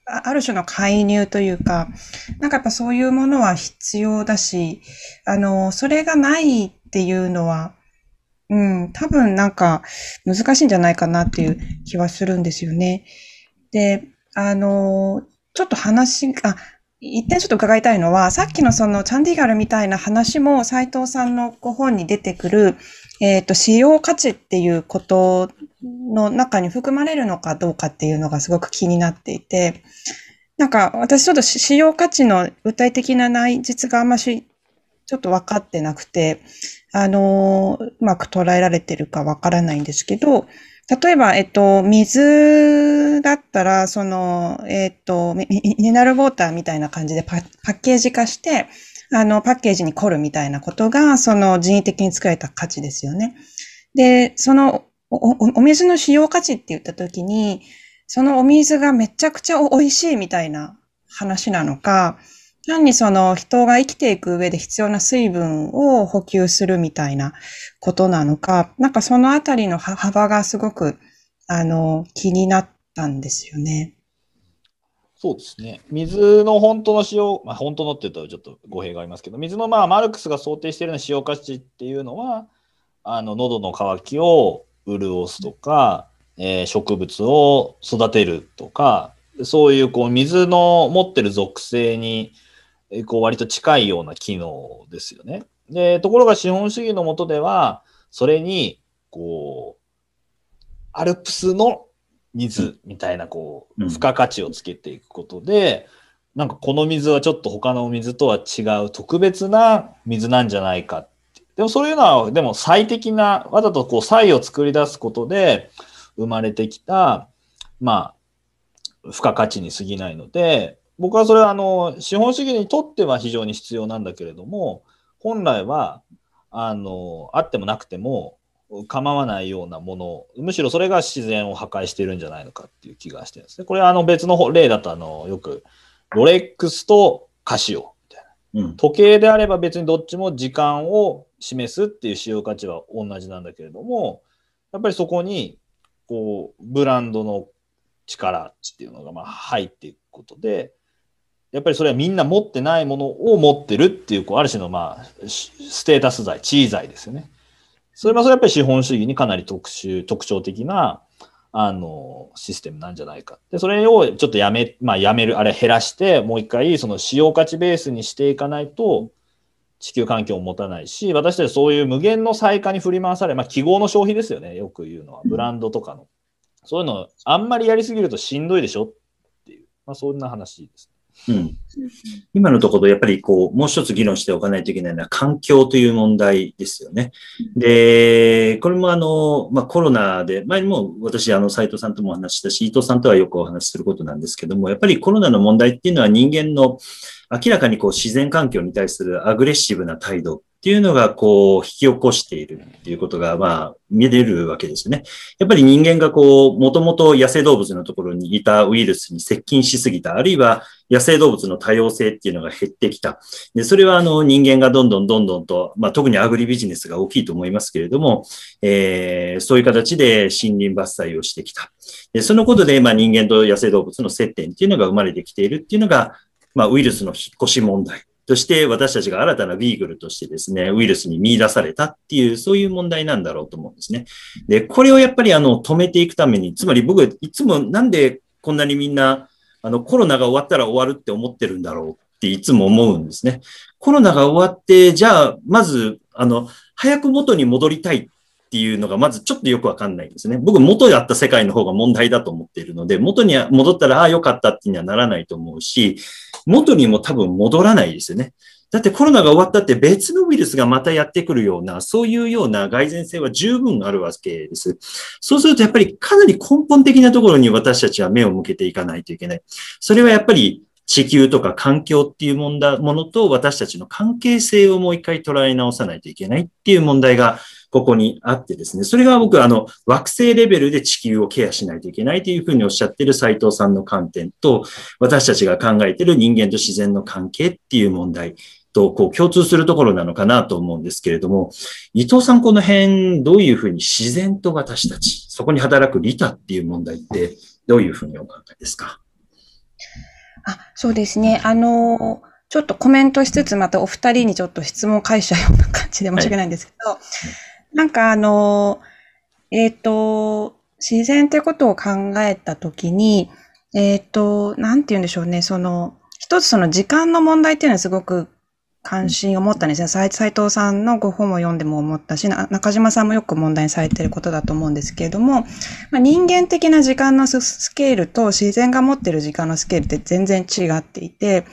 Speaker 2: ある種の介入というか、なんかやっぱそういうものは必要だし、あの、それがないっていうのは、うん、多分なんか難しいんじゃないかなっていう気はするんですよね。で、あの、ちょっと話、あ、一点ちょっと伺いたいのは、さっきのそのチャンディガルみたいな話も斎藤さんのご本に出てくる、えっ、ー、と、使用価値っていうことの中に含まれるのかどうかっていうのがすごく気になっていて、なんか私ちょっと使用価値の具体的な内実があんましちょっと分かってなくて、あのうまく捉えられてるか分からないんですけど、例えば、えっと、水だったら、その、えっと、ミネラルウォーターみたいな感じでパッケージ化して、あの、パッケージに凝るみたいなことが、その人為的に作られた価値ですよね。で、そのおお水の使用価値って言った時に、そのお水がめちゃくちゃ美味しいみたいな話なのか、単にその人が生きていく上で必要な水分を補給するみたいなことなのか、なんかそのあたりの幅がすごく、あの、気になったんですよね。そうです
Speaker 3: ね。水の本当の使用、まあ、本当のって言ったらちょっと語弊がありますけど、水のまあマルクスが想定しているような使用価値っていうのは、あの、喉の渇きを潤すとか、えー、植物を育てるとかそういうこう水の持ってる属性にこう割と近いような機能ですよね。でところが資本主義の下ではそれにこうアルプスの水みたいなこう付加価値をつけていくことで、うん、なんかこの水はちょっと他の水とは違う特別な水なんじゃないかっでもそういうのは、でも最適な、わざとこう、才を作り出すことで生まれてきた、まあ、付加価値に過ぎないので、僕はそれはあの、資本主義にとっては非常に必要なんだけれども、本来は、あの、あってもなくても構わないようなもの、むしろそれが自然を破壊してるんじゃないのかっていう気がしてるんですね。これはあの別の例だと、あの、よく、ロレックスとカシオみたいな。時計であれば別にどっちも時間を示すっていう使用価値は同じなんだけれどもやっぱりそこにこうブランドの力っていうのがまあ入っていくことでやっぱりそれはみんな持ってないものを持ってるっていうこうある種のまあステータス財地位財ですよね。それはそれやっぱり資本主義にかなり特殊特徴的なあのシステムなんじゃないかでそれをちょっとやめ,、まあ、やめるあれ減らしてもう一回その使用価値ベースにしていかないと地球環境を持たないし、私たちそういう無限の再化に振り回され、まあ、記号の消費ですよね、よく言うのは、ブランドとかの。そういうの、あんまりやりすぎるとしんどいでしょっていう、まあ、そんな話です、ね。
Speaker 1: うん、今のところ、やっぱりこう、もう一つ議論しておかないといけないのは環境という問題ですよね。で、これもあの、まあ、コロナで、前にも私、あの、斎藤さんともお話したし、伊藤さんとはよくお話しすることなんですけども、やっぱりコロナの問題っていうのは人間の明らかにこう自然環境に対するアグレッシブな態度っていうのが、こう、引き起こしているっていうことが、まあ、見れるわけですよね。やっぱり人間がこう、もともと野生動物のところにいたウイルスに接近しすぎた、あるいは野生動物の多様性っていうのが減ってきた。で、それはあの人間がどんどんどんどんと、まあ特にアグリビジネスが大きいと思いますけれども、えー、そういう形で森林伐採をしてきた。で、そのことで、まあ人間と野生動物の接点っていうのが生まれてきているっていうのが、まあウイルスの引っ越し問題として私たちが新たなビーグルとしてですね、ウイルスに見出されたっていう、そういう問題なんだろうと思うんですね。で、これをやっぱりあの止めていくために、つまり僕、いつもなんでこんなにみんなあのコロナが終わったら終わるって思ってるんだろうっていつも思うんですね。コロナが終わって、じゃあ、まず、あの、早く元に戻りたいっていうのが、まずちょっとよくわかんないんですね。僕、元であった世界の方が問題だと思っているので、元に戻ったら、ああ、よかったってにはならないと思うし、元にも多分戻らないですよね。だってコロナが終わったって別のウイルスがまたやってくるような、そういうような蓋然性は十分あるわけです。そうするとやっぱりかなり根本的なところに私たちは目を向けていかないといけない。それはやっぱり地球とか環境っていうものと私たちの関係性をもう一回捉え直さないといけないっていう問題がここにあってですね、それが僕、あの、惑星レベルで地球をケアしないといけないというふうにおっしゃってる斎藤さんの観点と、私たちが考えている人間と自然の関係っていう問題と、こう、共通するところなのかなと思うんですけれども、伊藤さん、この辺、どういうふうに自然と私たち、そこに働く利他っていう問題って、どういうふうにお考えです
Speaker 2: かあそうですね。あのちょっとコメントしつつ、またお二人にちょっと質問を返したような感じで申し訳ないんですけど、はい、なんかあの、えっ、ー、と、自然ってことを考えたときに、えっ、ー、と、なんて言うんでしょうね、その、一つその時間の問題っていうのはすごく関心を持ったんですね。斎、藤さんのご本を読んでも思ったし、中島さんもよく問題にされていることだと思うんですけれども、まあ、人間的な時間のスケールと自然が持ってる時間のスケールって全然違っていて、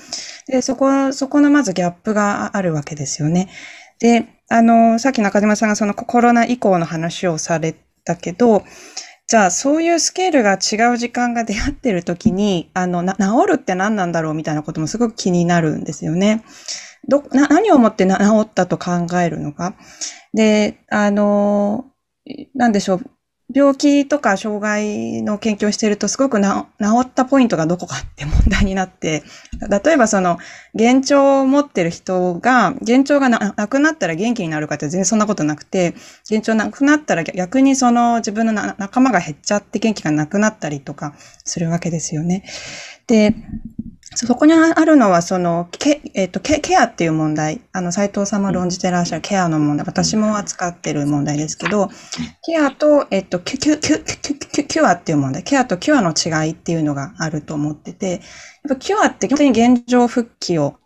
Speaker 2: で、そこ、そこのまずギャップがあるわけですよね。で、あの、さっき中島さんがそのコロナ以降の話をされたけど、じゃあそういうスケールが違う時間が出会ってる時に、あの、治るって何なんだろうみたいなこともすごく気になるんですよね。ど、な、何をもって治ったと考えるのか。で、あの、なんでしょう。病気とか障害の研究をしているとすごく治ったポイントがどこかって問題になって、例えばその、幻聴を持ってる人が、幻聴がなくなったら元気になるかって全然そんなことなくて、幻聴なくなったら逆にその自分の仲間が減っちゃって元気がなくなったりとかするわけですよね。で、そこにあるのは、その、け、えっ、ー、とケ、ケアっていう問題。あの、斎藤さんも論じてらっしゃるケアの問題。私も扱ってる問題ですけど、ケアと、えっ、ー、と、キュ、キュ、キュ、キュ、キュ、キュアっていう問題。ケアとキュアの違いっていうのがあると思ってて、やっぱキュアって基本的に現状復帰を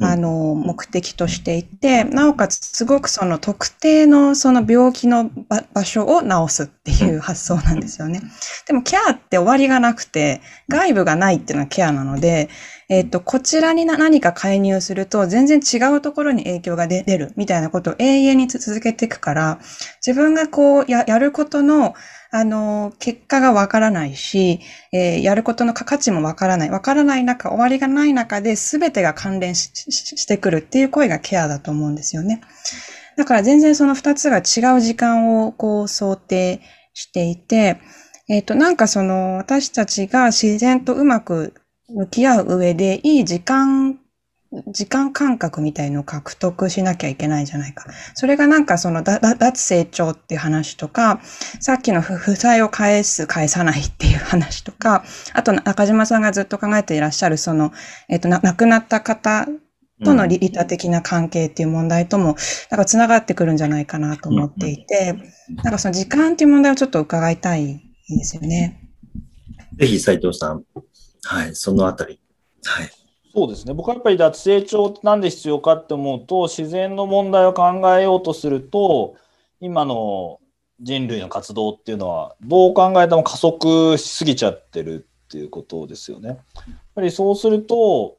Speaker 2: あの、目的としていて、なおかつすごくその特定のその病気の場所を治すっていう発想なんですよね。でもケアって終わりがなくて、外部がないっていうのはケアなので、えっ、と、こちらに何か介入すると全然違うところに影響が出るみたいなことを永遠に続けていくから、自分がこうやることのあの、結果がわからないし、えー、やることの価値もわからない。わからない中、終わりがない中で全てが関連してくるっていう声がケアだと思うんですよね。だから全然その二つが違う時間をこう想定していて、えっ、ー、と、なんかその私たちが自然とうまく向き合う上でいい時間時間感覚みたいのを獲得しなきゃいけないじゃないか。それがなんかその脱成長っていう話とか、さっきの負債を返す、返さないっていう話とか、あと中島さんがずっと考えていらっしゃるその、えっ、ー、と、亡くなった方との利他的な関係っていう問題とも、なんか繋がってくるんじゃないかなと思っていて、なんかその時間っていう問題をちょっと伺いたいですよね。
Speaker 1: ぜひ斉藤さん、はい、そのあたり、はい。そうです
Speaker 3: ね僕はやっぱり脱成長って何で必要かって思うと自然の問題を考えようとすると今の人類の活動っていうのはどう考えても加速しすぎちゃってるっていうことですよね。やっぱりそうすると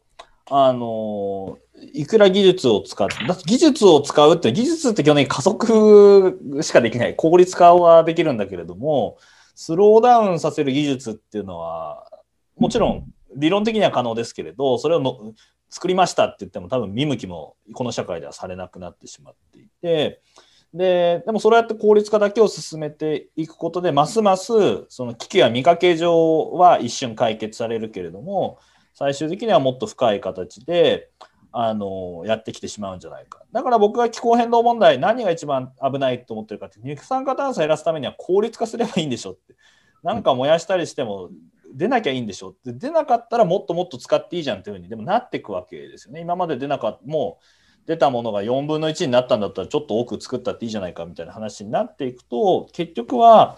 Speaker 3: あのいくら技術を使って技術を使うって技術って基本的に加速しかできない効率化はできるんだけれどもスローダウンさせる技術っていうのはもちろん理論的には可能ですけれどそれをの作りましたって言っても多分見向きもこの社会ではされなくなってしまっていてででもそれやって効率化だけを進めていくことでますますその危機や見かけ上は一瞬解決されるけれども最終的にはもっと深い形であのやってきてしまうんじゃないかだから僕が気候変動問題何が一番危ないと思ってるかって二酸化炭素を減らすためには効率化すればいいんでしょってなんか燃やしたりしても出なきゃいいんでしょって出なかったらもっともっと使っていいじゃんというふうにでもなっていくわけですよね今まで出なかったもう出たものが4分の1になったんだったらちょっと多く作ったっていいじゃないかみたいな話になっていくと結局は、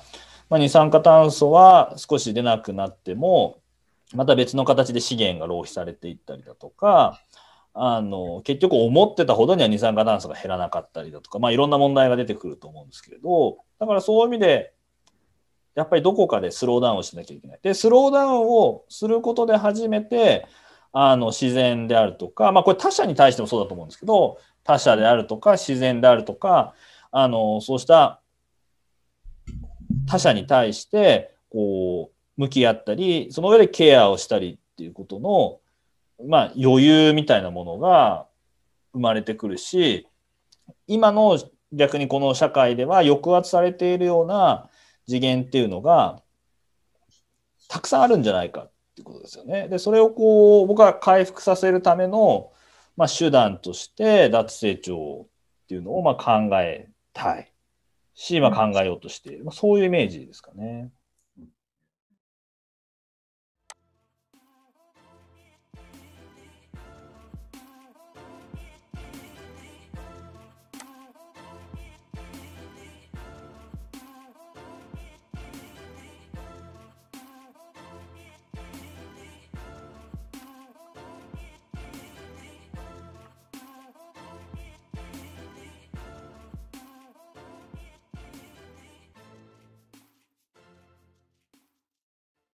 Speaker 3: まあ、二酸化炭素は少し出なくなってもまた別の形で資源が浪費されていったりだとかあの結局思ってたほどには二酸化炭素が減らなかったりだとか、まあ、いろんな問題が出てくると思うんですけれどだからそういう意味でやっぱりどこかでスローダウンをしなきゃいけない。で、スローダウンをすることで初めて、あの自然であるとか、まあ、これ他者に対してもそうだと思うんですけど、他者であるとか、自然であるとか、あのそうした他者に対して、こう、向き合ったり、その上でケアをしたりっていうことの、まあ、余裕みたいなものが生まれてくるし、今の逆にこの社会では抑圧されているような、次元っていうのがたくさんあるんじゃないかっていうことですよね。でそれをこう僕は回復させるための、まあ、手段として脱成長っていうのをまあ考えたいし、まあ、考えようとしている、まあ、そういうイメージですかね。